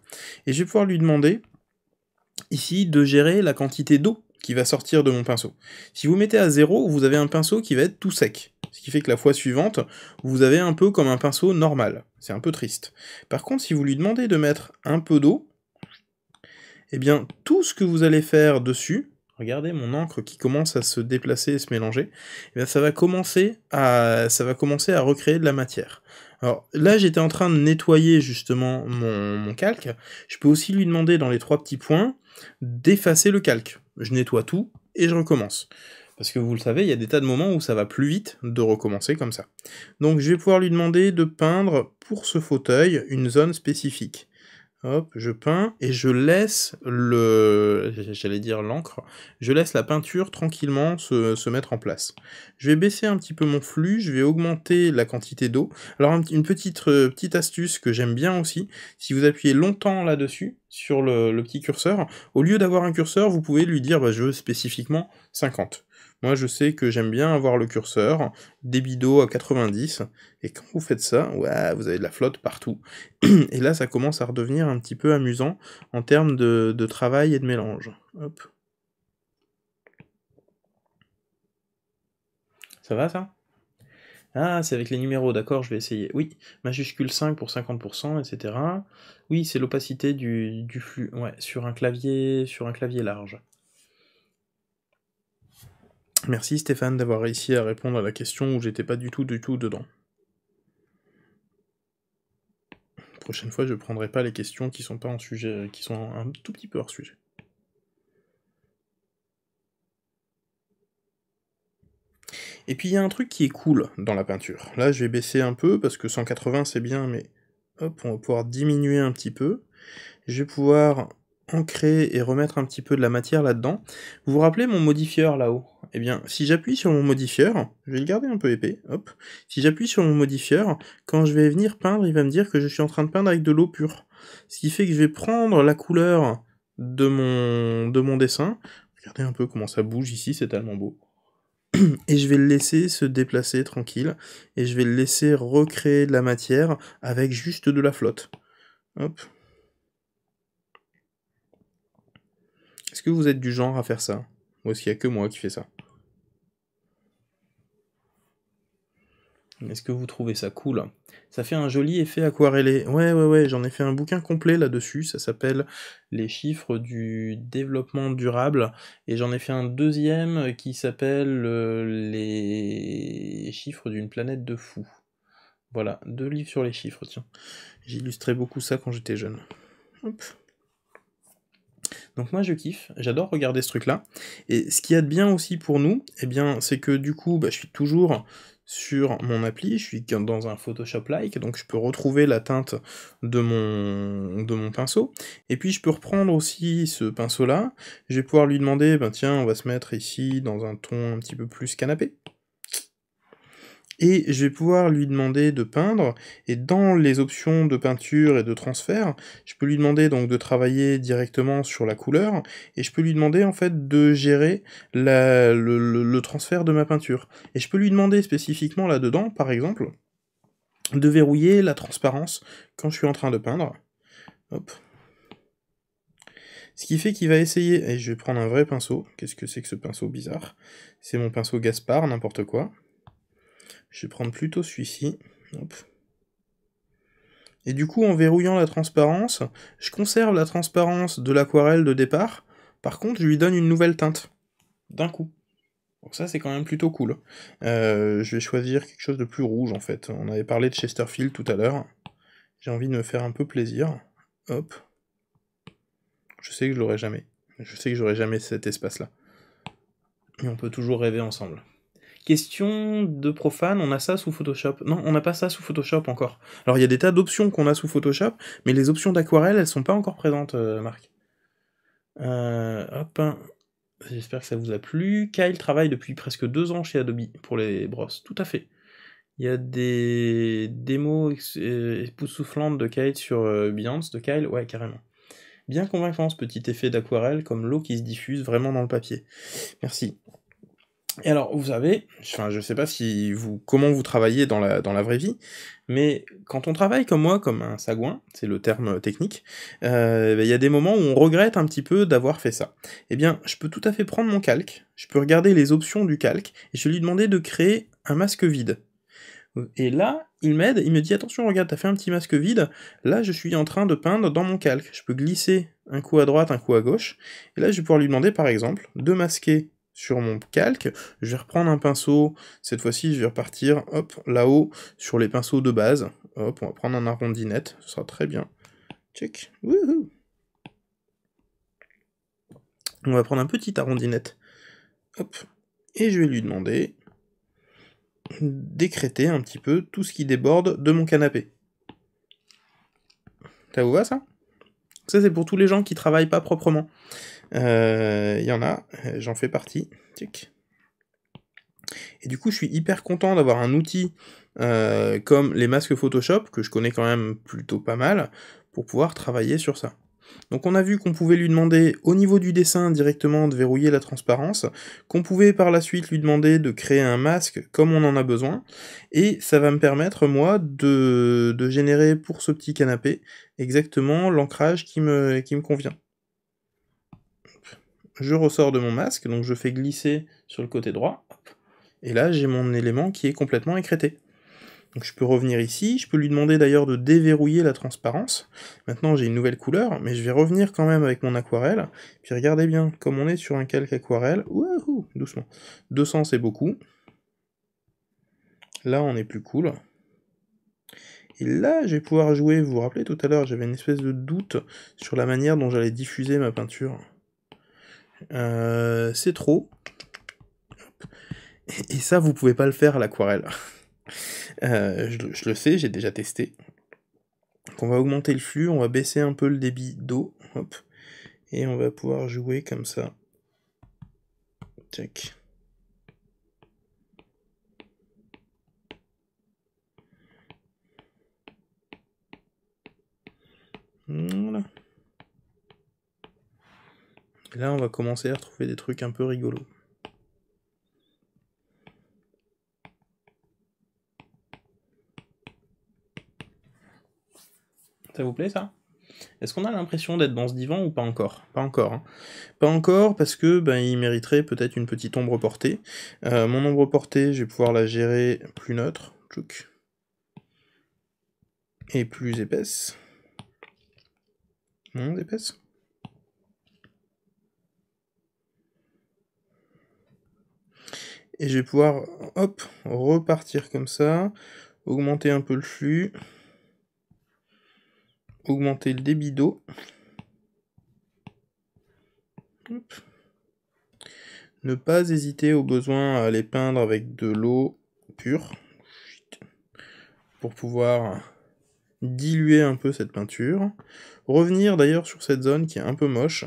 Et je vais pouvoir lui demander ici de gérer la quantité d'eau qui va sortir de mon pinceau. Si vous mettez à 0, vous avez un pinceau qui va être tout sec. Ce qui fait que la fois suivante, vous avez un peu comme un pinceau normal. C'est un peu triste. Par contre, si vous lui demandez de mettre un peu d'eau, eh bien, tout ce que vous allez faire dessus, regardez mon encre qui commence à se déplacer et se mélanger, eh bien, ça va commencer à, ça va commencer à recréer de la matière. Alors là, j'étais en train de nettoyer justement mon, calque. Je peux aussi lui demander dans les trois petits points d'effacer le calque. Je nettoie tout et je recommence. Parce que vous le savez, il y a des tas de moments où ça va plus vite de recommencer comme ça. Donc je vais pouvoir lui demander de peindre pour ce fauteuil une zone spécifique. Hop, je peins et je laisse le, j'allais dire l'encre, je laisse la peinture tranquillement se, mettre en place. Je vais baisser un petit peu mon flux, je vais augmenter la quantité d'eau. Alors une petite, euh, petite astuce que j'aime bien aussi, si vous appuyez longtemps là-dessus, sur le, petit curseur, au lieu d'avoir un curseur, vous pouvez lui dire bah, je veux spécifiquement 50. Moi, je sais que j'aime bien avoir le curseur, débido à 90, et quand vous faites ça, ouais, vous avez de la flotte partout. Et là, ça commence à redevenir un petit peu amusant en termes de, travail et de mélange. Ça va, ça ah, c'est avec les numéros, d'accord, je vais essayer. Oui, majuscule 5 pour 50%, etc. Oui, c'est l'opacité du, du, flux, ouais, sur un clavier, sur un clavier large. Merci Stéphane d'avoir réussi à répondre à la question où j'étais pas du tout du tout dedans. Prochaine fois, je prendrai pas les questions qui sont pas en sujet, euh, qui sont un tout petit peu hors sujet. Et puis il y a un truc qui est cool dans la peinture. Là, je vais baisser un peu parce que 180 c'est bien, mais hop, on va pouvoir diminuer un petit peu. Je vais pouvoir ancrer et remettre un petit peu de la matière là-dedans. Vous vous rappelez mon modifieur là-haut eh bien, si j'appuie sur mon modifieur, je vais le garder un peu épais, hop, si j'appuie sur mon modifieur, quand je vais venir peindre, il va me dire que je suis en train de peindre avec de l'eau pure. Ce qui fait que je vais prendre la couleur de mon, de mon dessin, regardez un peu comment ça bouge ici, c'est tellement beau, et je vais le laisser se déplacer tranquille, et je vais le laisser recréer de la matière avec juste de la flotte. Hop. Est-ce que vous êtes du genre à faire ça Ou est-ce qu'il n'y a que moi qui fais ça Mm. Est-ce que vous trouvez ça cool Ça fait un joli effet aquarellé. Ouais, ouais, ouais, j'en ai fait un bouquin complet là-dessus. Ça s'appelle Les chiffres du développement durable. Et j'en ai fait un deuxième qui s'appelle euh, Les chiffres d'une planète de fou. Voilà, deux livres sur les chiffres, tiens. J'illustrais beaucoup ça quand j'étais jeune. Donc moi je kiffe, j'adore regarder ce truc-là. Et ce qui y a de bien aussi pour nous, eh bien, c'est que du coup, bah, je suis toujours sur mon appli, je suis dans un Photoshop-like, donc je peux retrouver la teinte de mon, de mon pinceau, et puis je peux reprendre aussi ce pinceau-là, je vais pouvoir lui demander, ben tiens, on va se mettre ici dans un ton un petit peu plus canapé, et je vais pouvoir lui demander de peindre, et dans les options de peinture et de transfert, je peux lui demander donc de travailler directement sur la couleur, et je peux lui demander en fait de gérer le, transfert de ma peinture. Et je peux lui demander spécifiquement là-dedans, par exemple, de verrouiller la transparence quand je suis en train de peindre. Hop. Ce qui fait qu'il va essayer, et je vais prendre un vrai pinceau, qu'est-ce que c'est que ce pinceau bizarre C'est mon pinceau Gaspard, n'importe quoi. Je vais prendre plutôt celui-ci. Et du coup, en verrouillant la transparence, je conserve la transparence de l'aquarelle de départ. Par contre, je lui donne une nouvelle teinte. D'un coup. Donc ça, c'est quand même plutôt cool. Euh, je vais choisir quelque chose de plus rouge, en fait. On avait parlé de Chesterfield tout à l'heure. J'ai envie de me faire un peu plaisir. Hop. Je sais que je l'aurai jamais. Je sais que j'aurai jamais cet espace-là. Mais on peut toujours rêver ensemble. Question de profane, on a ça sous Photoshop. Non, on n'a pas ça sous Photoshop encore. Alors il y a des tas d'options qu'on a sous Photoshop, mais les options d'aquarelle, elles sont pas encore présentes, euh, Marc. Euh, hop, hein. j'espère que ça vous a plu. Kyle travaille depuis presque deux ans chez Adobe pour les brosses, tout à fait. Il y a des démos euh, époustouflantes de Kyle sur Beyonds de Kyle, ouais, carrément. Bien convaincant ce petit effet d'aquarelle comme l'eau qui se diffuse vraiment dans le papier. Merci. Et alors, vous savez, enfin, je sais pas si vous, comment vous travaillez dans la, dans la vraie vie, mais quand on travaille comme moi, comme un sagouin, c'est le terme euh, technique, euh, ben, il y a des moments où on regrette un petit peu d'avoir fait ça. Eh bien, je peux tout à fait prendre mon calque, je peux regarder les options du calque, et je vais lui demander de créer un masque vide. Et là, il m'aide, il me dit attention, regarde, t'as fait un petit masque vide, là je suis en train de peindre dans mon calque. Je peux glisser un coup à droite, un coup à gauche, et là je vais pouvoir lui demander par exemple de masquer sur mon calque, je vais reprendre un pinceau, cette fois-ci je vais repartir, hop, là-haut, sur les pinceaux de base, hop, on va prendre un arrondi net, ce sera très bien, check, wouhou On va prendre un petit arrondi net, hop, et je vais lui demander d'écréter un petit peu tout ce qui déborde de mon canapé. Ça vous va ça Ça c'est pour tous les gens qui travaillent pas proprement. Euh, il y en a, euh, j'en fais partie. Et du coup, je suis hyper content d'avoir un outil euh, comme les masques Photoshop, que je connais quand même plutôt pas mal, pour pouvoir travailler sur ça. Donc on a vu qu'on pouvait lui demander au niveau du dessin directement de verrouiller la transparence, qu'on pouvait par la suite lui demander de créer un masque comme on en a besoin, et ça va me permettre moi de, de générer pour ce petit canapé exactement l'ancrage qui me, qui me convient je ressors de mon masque, donc je fais glisser sur le côté droit, et là j'ai mon élément qui est complètement écrété. Donc je peux revenir ici, je peux lui demander d'ailleurs de déverrouiller la transparence. Maintenant j'ai une nouvelle couleur, mais je vais revenir quand même avec mon aquarelle. Puis regardez bien, comme on est sur un calque aquarelle, doucement. 200 c'est beaucoup. Là on est plus cool. Et là, je vais pouvoir jouer, vous vous rappelez tout à l'heure, j'avais une espèce de doute sur la manière dont j'allais diffuser ma peinture. Euh, c'est trop. Et, ça, vous pouvez pas le faire à l'aquarelle. Euh, je, le sais, j'ai déjà testé. on va augmenter le flux, on va baisser un peu le débit d'eau, et on va pouvoir jouer comme ça. Check. Là, on va commencer à trouver des trucs un peu rigolos. Ça vous plaît ça Est-ce qu'on a l'impression d'être dans ce divan ou pas encore Pas encore. Hein. Pas encore parce que ben, il mériterait peut-être une petite ombre portée. Euh, mon ombre portée, je vais pouvoir la gérer plus neutre. Et plus épaisse. Non, épaisse et je vais pouvoir, hop, repartir comme ça, augmenter un peu le flux, augmenter le débit d'eau. Ne pas hésiter au besoin à les peindre avec de l'eau pure pour pouvoir diluer un peu cette peinture. Revenir d'ailleurs sur cette zone qui est un peu moche.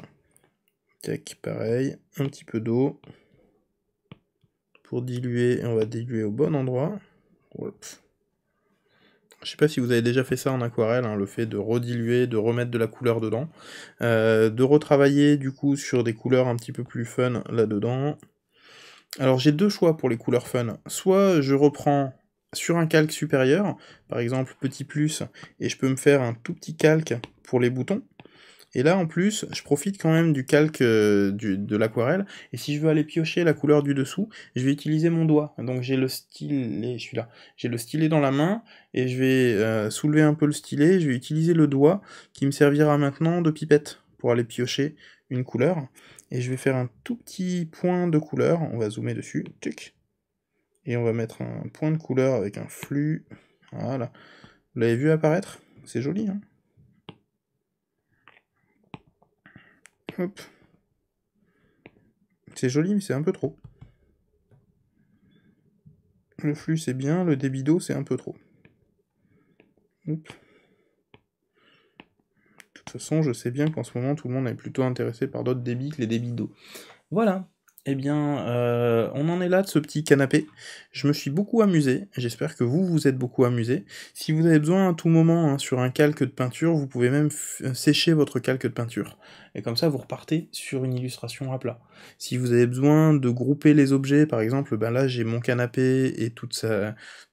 Tac, pareil, un petit peu d'eau pour diluer, on va diluer au bon endroit. Je sais pas si vous avez déjà fait ça en aquarelle, hein, le fait de rediluer, de remettre de la couleur dedans, euh, de retravailler du coup sur des couleurs un petit peu plus fun là-dedans. Alors j'ai deux choix pour les couleurs fun. Soit je reprends sur un calque supérieur, par exemple petit plus, et je peux me faire un tout petit calque pour les boutons, et là, en plus, je profite quand même du calque euh, de l'aquarelle. Et si je veux aller piocher la couleur du dessous, je vais utiliser mon doigt. Donc j'ai le stylet, je suis là, j'ai le stylet dans la main et je vais euh, soulever un peu le stylet. Je vais utiliser le doigt qui me servira maintenant de pipette pour aller piocher une couleur. Et je vais faire un tout petit point de couleur. On va zoomer dessus. Et on va mettre un point de couleur avec un flux. Voilà. Vous l'avez vu apparaître C'est joli, hein Hop. C'est joli, mais c'est un peu trop. Le flux, c'est bien. Le débit d'eau, c'est un peu trop. Hop. De toute façon, je sais bien qu'en ce moment, tout le monde est plutôt intéressé par d'autres débits que les débits d'eau. Voilà. Eh bien, euh, on en est là de ce petit canapé. Je me suis beaucoup amusé. J'espère que vous vous êtes beaucoup amusé. Si vous avez besoin à tout moment hein, sur un calque de peinture, vous pouvez même euh, sécher votre calque de peinture. Et comme ça, vous repartez sur une illustration à plat. Si vous avez besoin de grouper les objets, par exemple, ben là j'ai mon canapé et toute,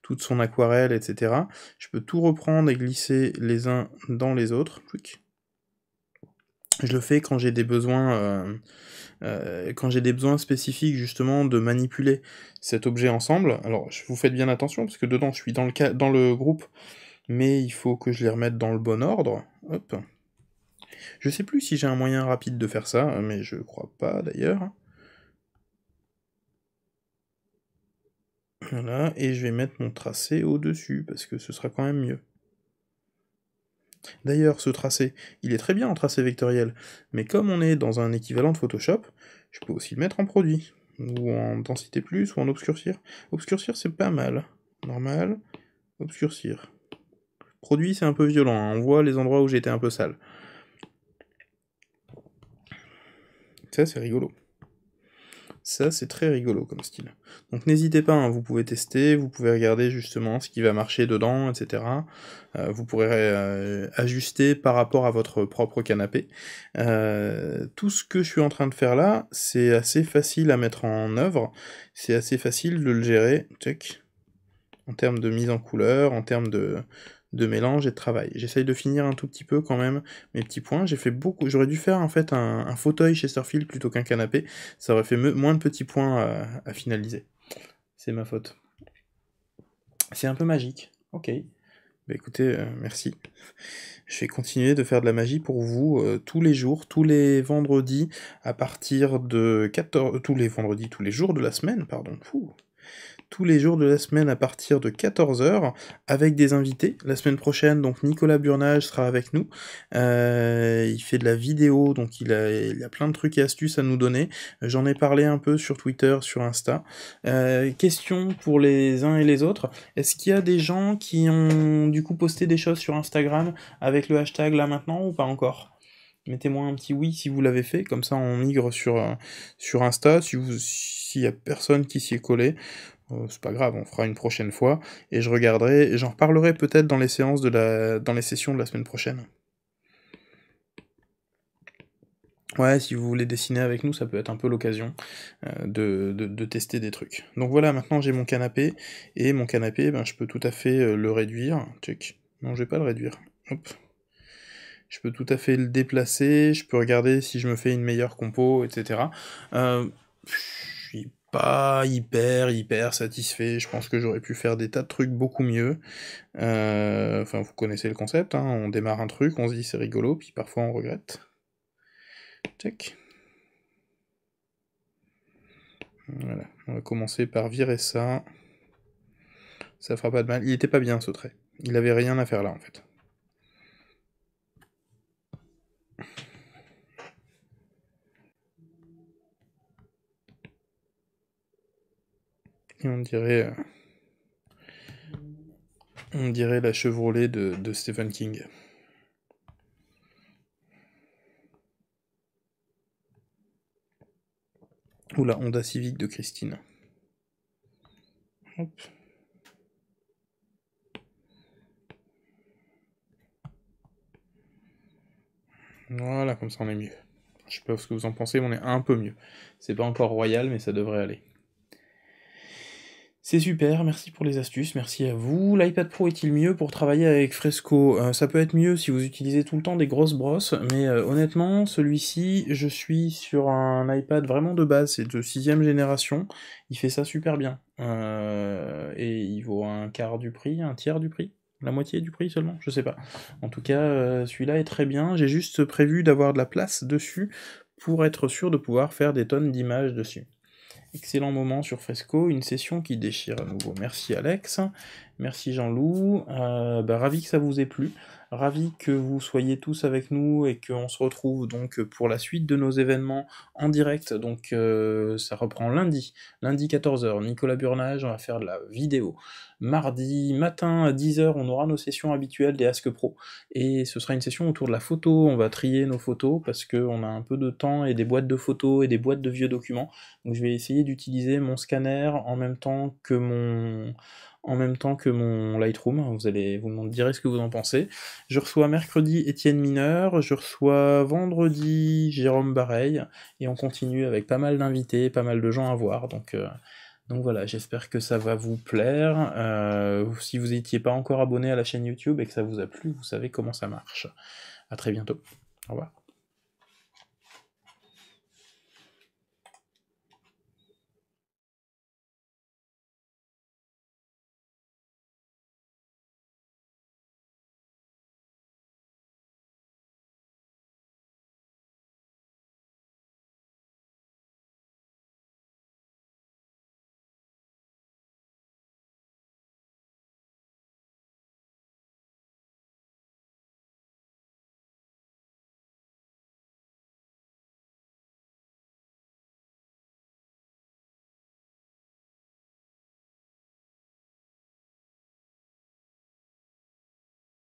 toute son aquarelle, etc. Je peux tout reprendre et glisser les uns dans les autres. Je le fais quand j'ai des besoins, euh, euh, quand j'ai des besoins spécifiques justement de manipuler cet objet ensemble. Alors, vous faites bien attention parce que dedans, je suis dans le dans le groupe, mais il faut que je les remette dans le bon ordre. Hop. Je sais plus si j'ai un moyen rapide de faire ça, mais je crois pas d'ailleurs. Voilà, et je vais mettre mon tracé au-dessus parce que ce sera quand même mieux. D'ailleurs, ce tracé, il est très bien en tracé vectoriel, mais comme on est dans un équivalent de Photoshop, je peux aussi le mettre en produit, ou en densité plus, ou en obscurcir. Obscurcir, c'est pas mal. Normal, obscurcir. Produit, c'est un peu violent, hein. on voit les endroits où j'étais un peu sale. Ça, c'est rigolo. Ça, c'est très rigolo comme style. Donc n'hésitez pas, hein, vous pouvez tester, vous pouvez regarder justement ce qui va marcher dedans, etc. Euh, vous pourrez euh, ajuster par rapport à votre propre canapé. Euh, tout ce que je suis en train de faire là, c'est assez facile à mettre en œuvre, c'est assez facile de le gérer, check, en termes de mise en couleur, en termes de, de mélange et de travail. J'essaye de finir un tout petit peu quand même mes petits points. J'ai fait beaucoup. J'aurais dû faire en fait un, fauteuil chez Surfield plutôt qu'un canapé. Ça aurait fait moins de petits points à, finaliser. C'est ma faute. C'est un peu magique. Ok. Bah écoutez, euh, merci. Je vais continuer de faire de la magie pour vous euh, tous les jours, tous les vendredis, à partir de 14... Tous les vendredis, tous les jours de la semaine, pardon tous les jours de la semaine à partir de 14h avec des invités. La semaine prochaine, donc Nicolas Burnage sera avec nous. Euh, il fait de la vidéo, donc il a, plein de trucs et astuces à nous donner. J'en ai parlé un peu sur Twitter, sur Insta. Euh, question pour les uns et les autres. Est-ce qu'il y a des gens qui ont du coup posté des choses sur Instagram avec le hashtag là maintenant ou pas encore mettez-moi un petit oui si vous l'avez fait, comme ça on migre sur, euh, sur Insta, s'il n'y a personne qui s'y est collé, euh, c'est pas grave, on fera une prochaine fois, et je regarderai, j'en reparlerai peut-être dans les séances de la, dans les sessions de la semaine prochaine. Ouais, si vous voulez dessiner avec nous, ça peut être un peu l'occasion euh, de, tester des trucs. Donc voilà, maintenant j'ai mon canapé, et mon canapé, ben, je peux tout à fait euh, le réduire. Check. Non, je vais pas le réduire. Hop. Je peux tout à fait le déplacer, je peux regarder si je me fais une meilleure compo, etc pas hyper hyper satisfait. Je pense que j'aurais pu faire des tas de trucs beaucoup mieux. Euh, enfin, vous connaissez le concept. Hein, on démarre un truc, on se dit c'est rigolo, puis parfois on regrette. Check. Voilà. On va commencer par virer ça. Ça fera pas de mal. Il était pas bien ce trait. Il avait rien à faire là en fait. et on dirait. Euh, on dirait la Chevrolet de, Stephen King. Ou la Honda Civic de Christine. Voilà, comme ça on est mieux. Je sais pas ce que vous en pensez, mais on est un peu mieux. C'est pas encore royal, mais ça devrait aller. C'est super, merci pour les astuces, merci à vous. L'iPad Pro est-il mieux pour travailler avec Fresco euh, Ça peut être mieux si vous utilisez tout le temps des grosses brosses, mais euh, honnêtement, celui-ci, je suis sur un iPad vraiment de base, c'est de 6 génération, il fait ça super bien. Euh, et il vaut un quart du prix, un tiers du prix la moitié du prix seulement, je sais pas. En tout cas, celui-là est très bien. J'ai juste prévu d'avoir de la place dessus pour être sûr de pouvoir faire des tonnes d'images dessus. Excellent moment sur Fresco, une session qui déchire à nouveau. Merci Alex, merci Jean-Loup, euh, bah, ravi que ça vous ait plu, ravi que vous soyez tous avec nous et qu'on se retrouve donc pour la suite de nos événements en direct. Donc euh, ça reprend lundi, lundi 14h, Nicolas Burnage, on va faire de la vidéo. Mardi matin à 10h, on aura nos sessions habituelles des Ask Pro. Et ce sera une session autour de la photo. On va trier nos photos parce qu'on a un peu de temps et des boîtes de photos et des boîtes de vieux documents. Donc je vais essayer d'utiliser mon scanner en même temps que mon en même temps que mon Lightroom. Vous allez vous me direz ce que vous en pensez. Je reçois mercredi Étienne Mineur, je reçois vendredi Jérôme Bareil, et on continue avec pas mal d'invités, pas mal de gens à voir. Donc euh, donc voilà, j'espère que ça va vous plaire. Euh, si vous n'étiez pas encore abonné à la chaîne YouTube et que ça vous a plu, vous savez comment ça marche. À très bientôt. Au revoir.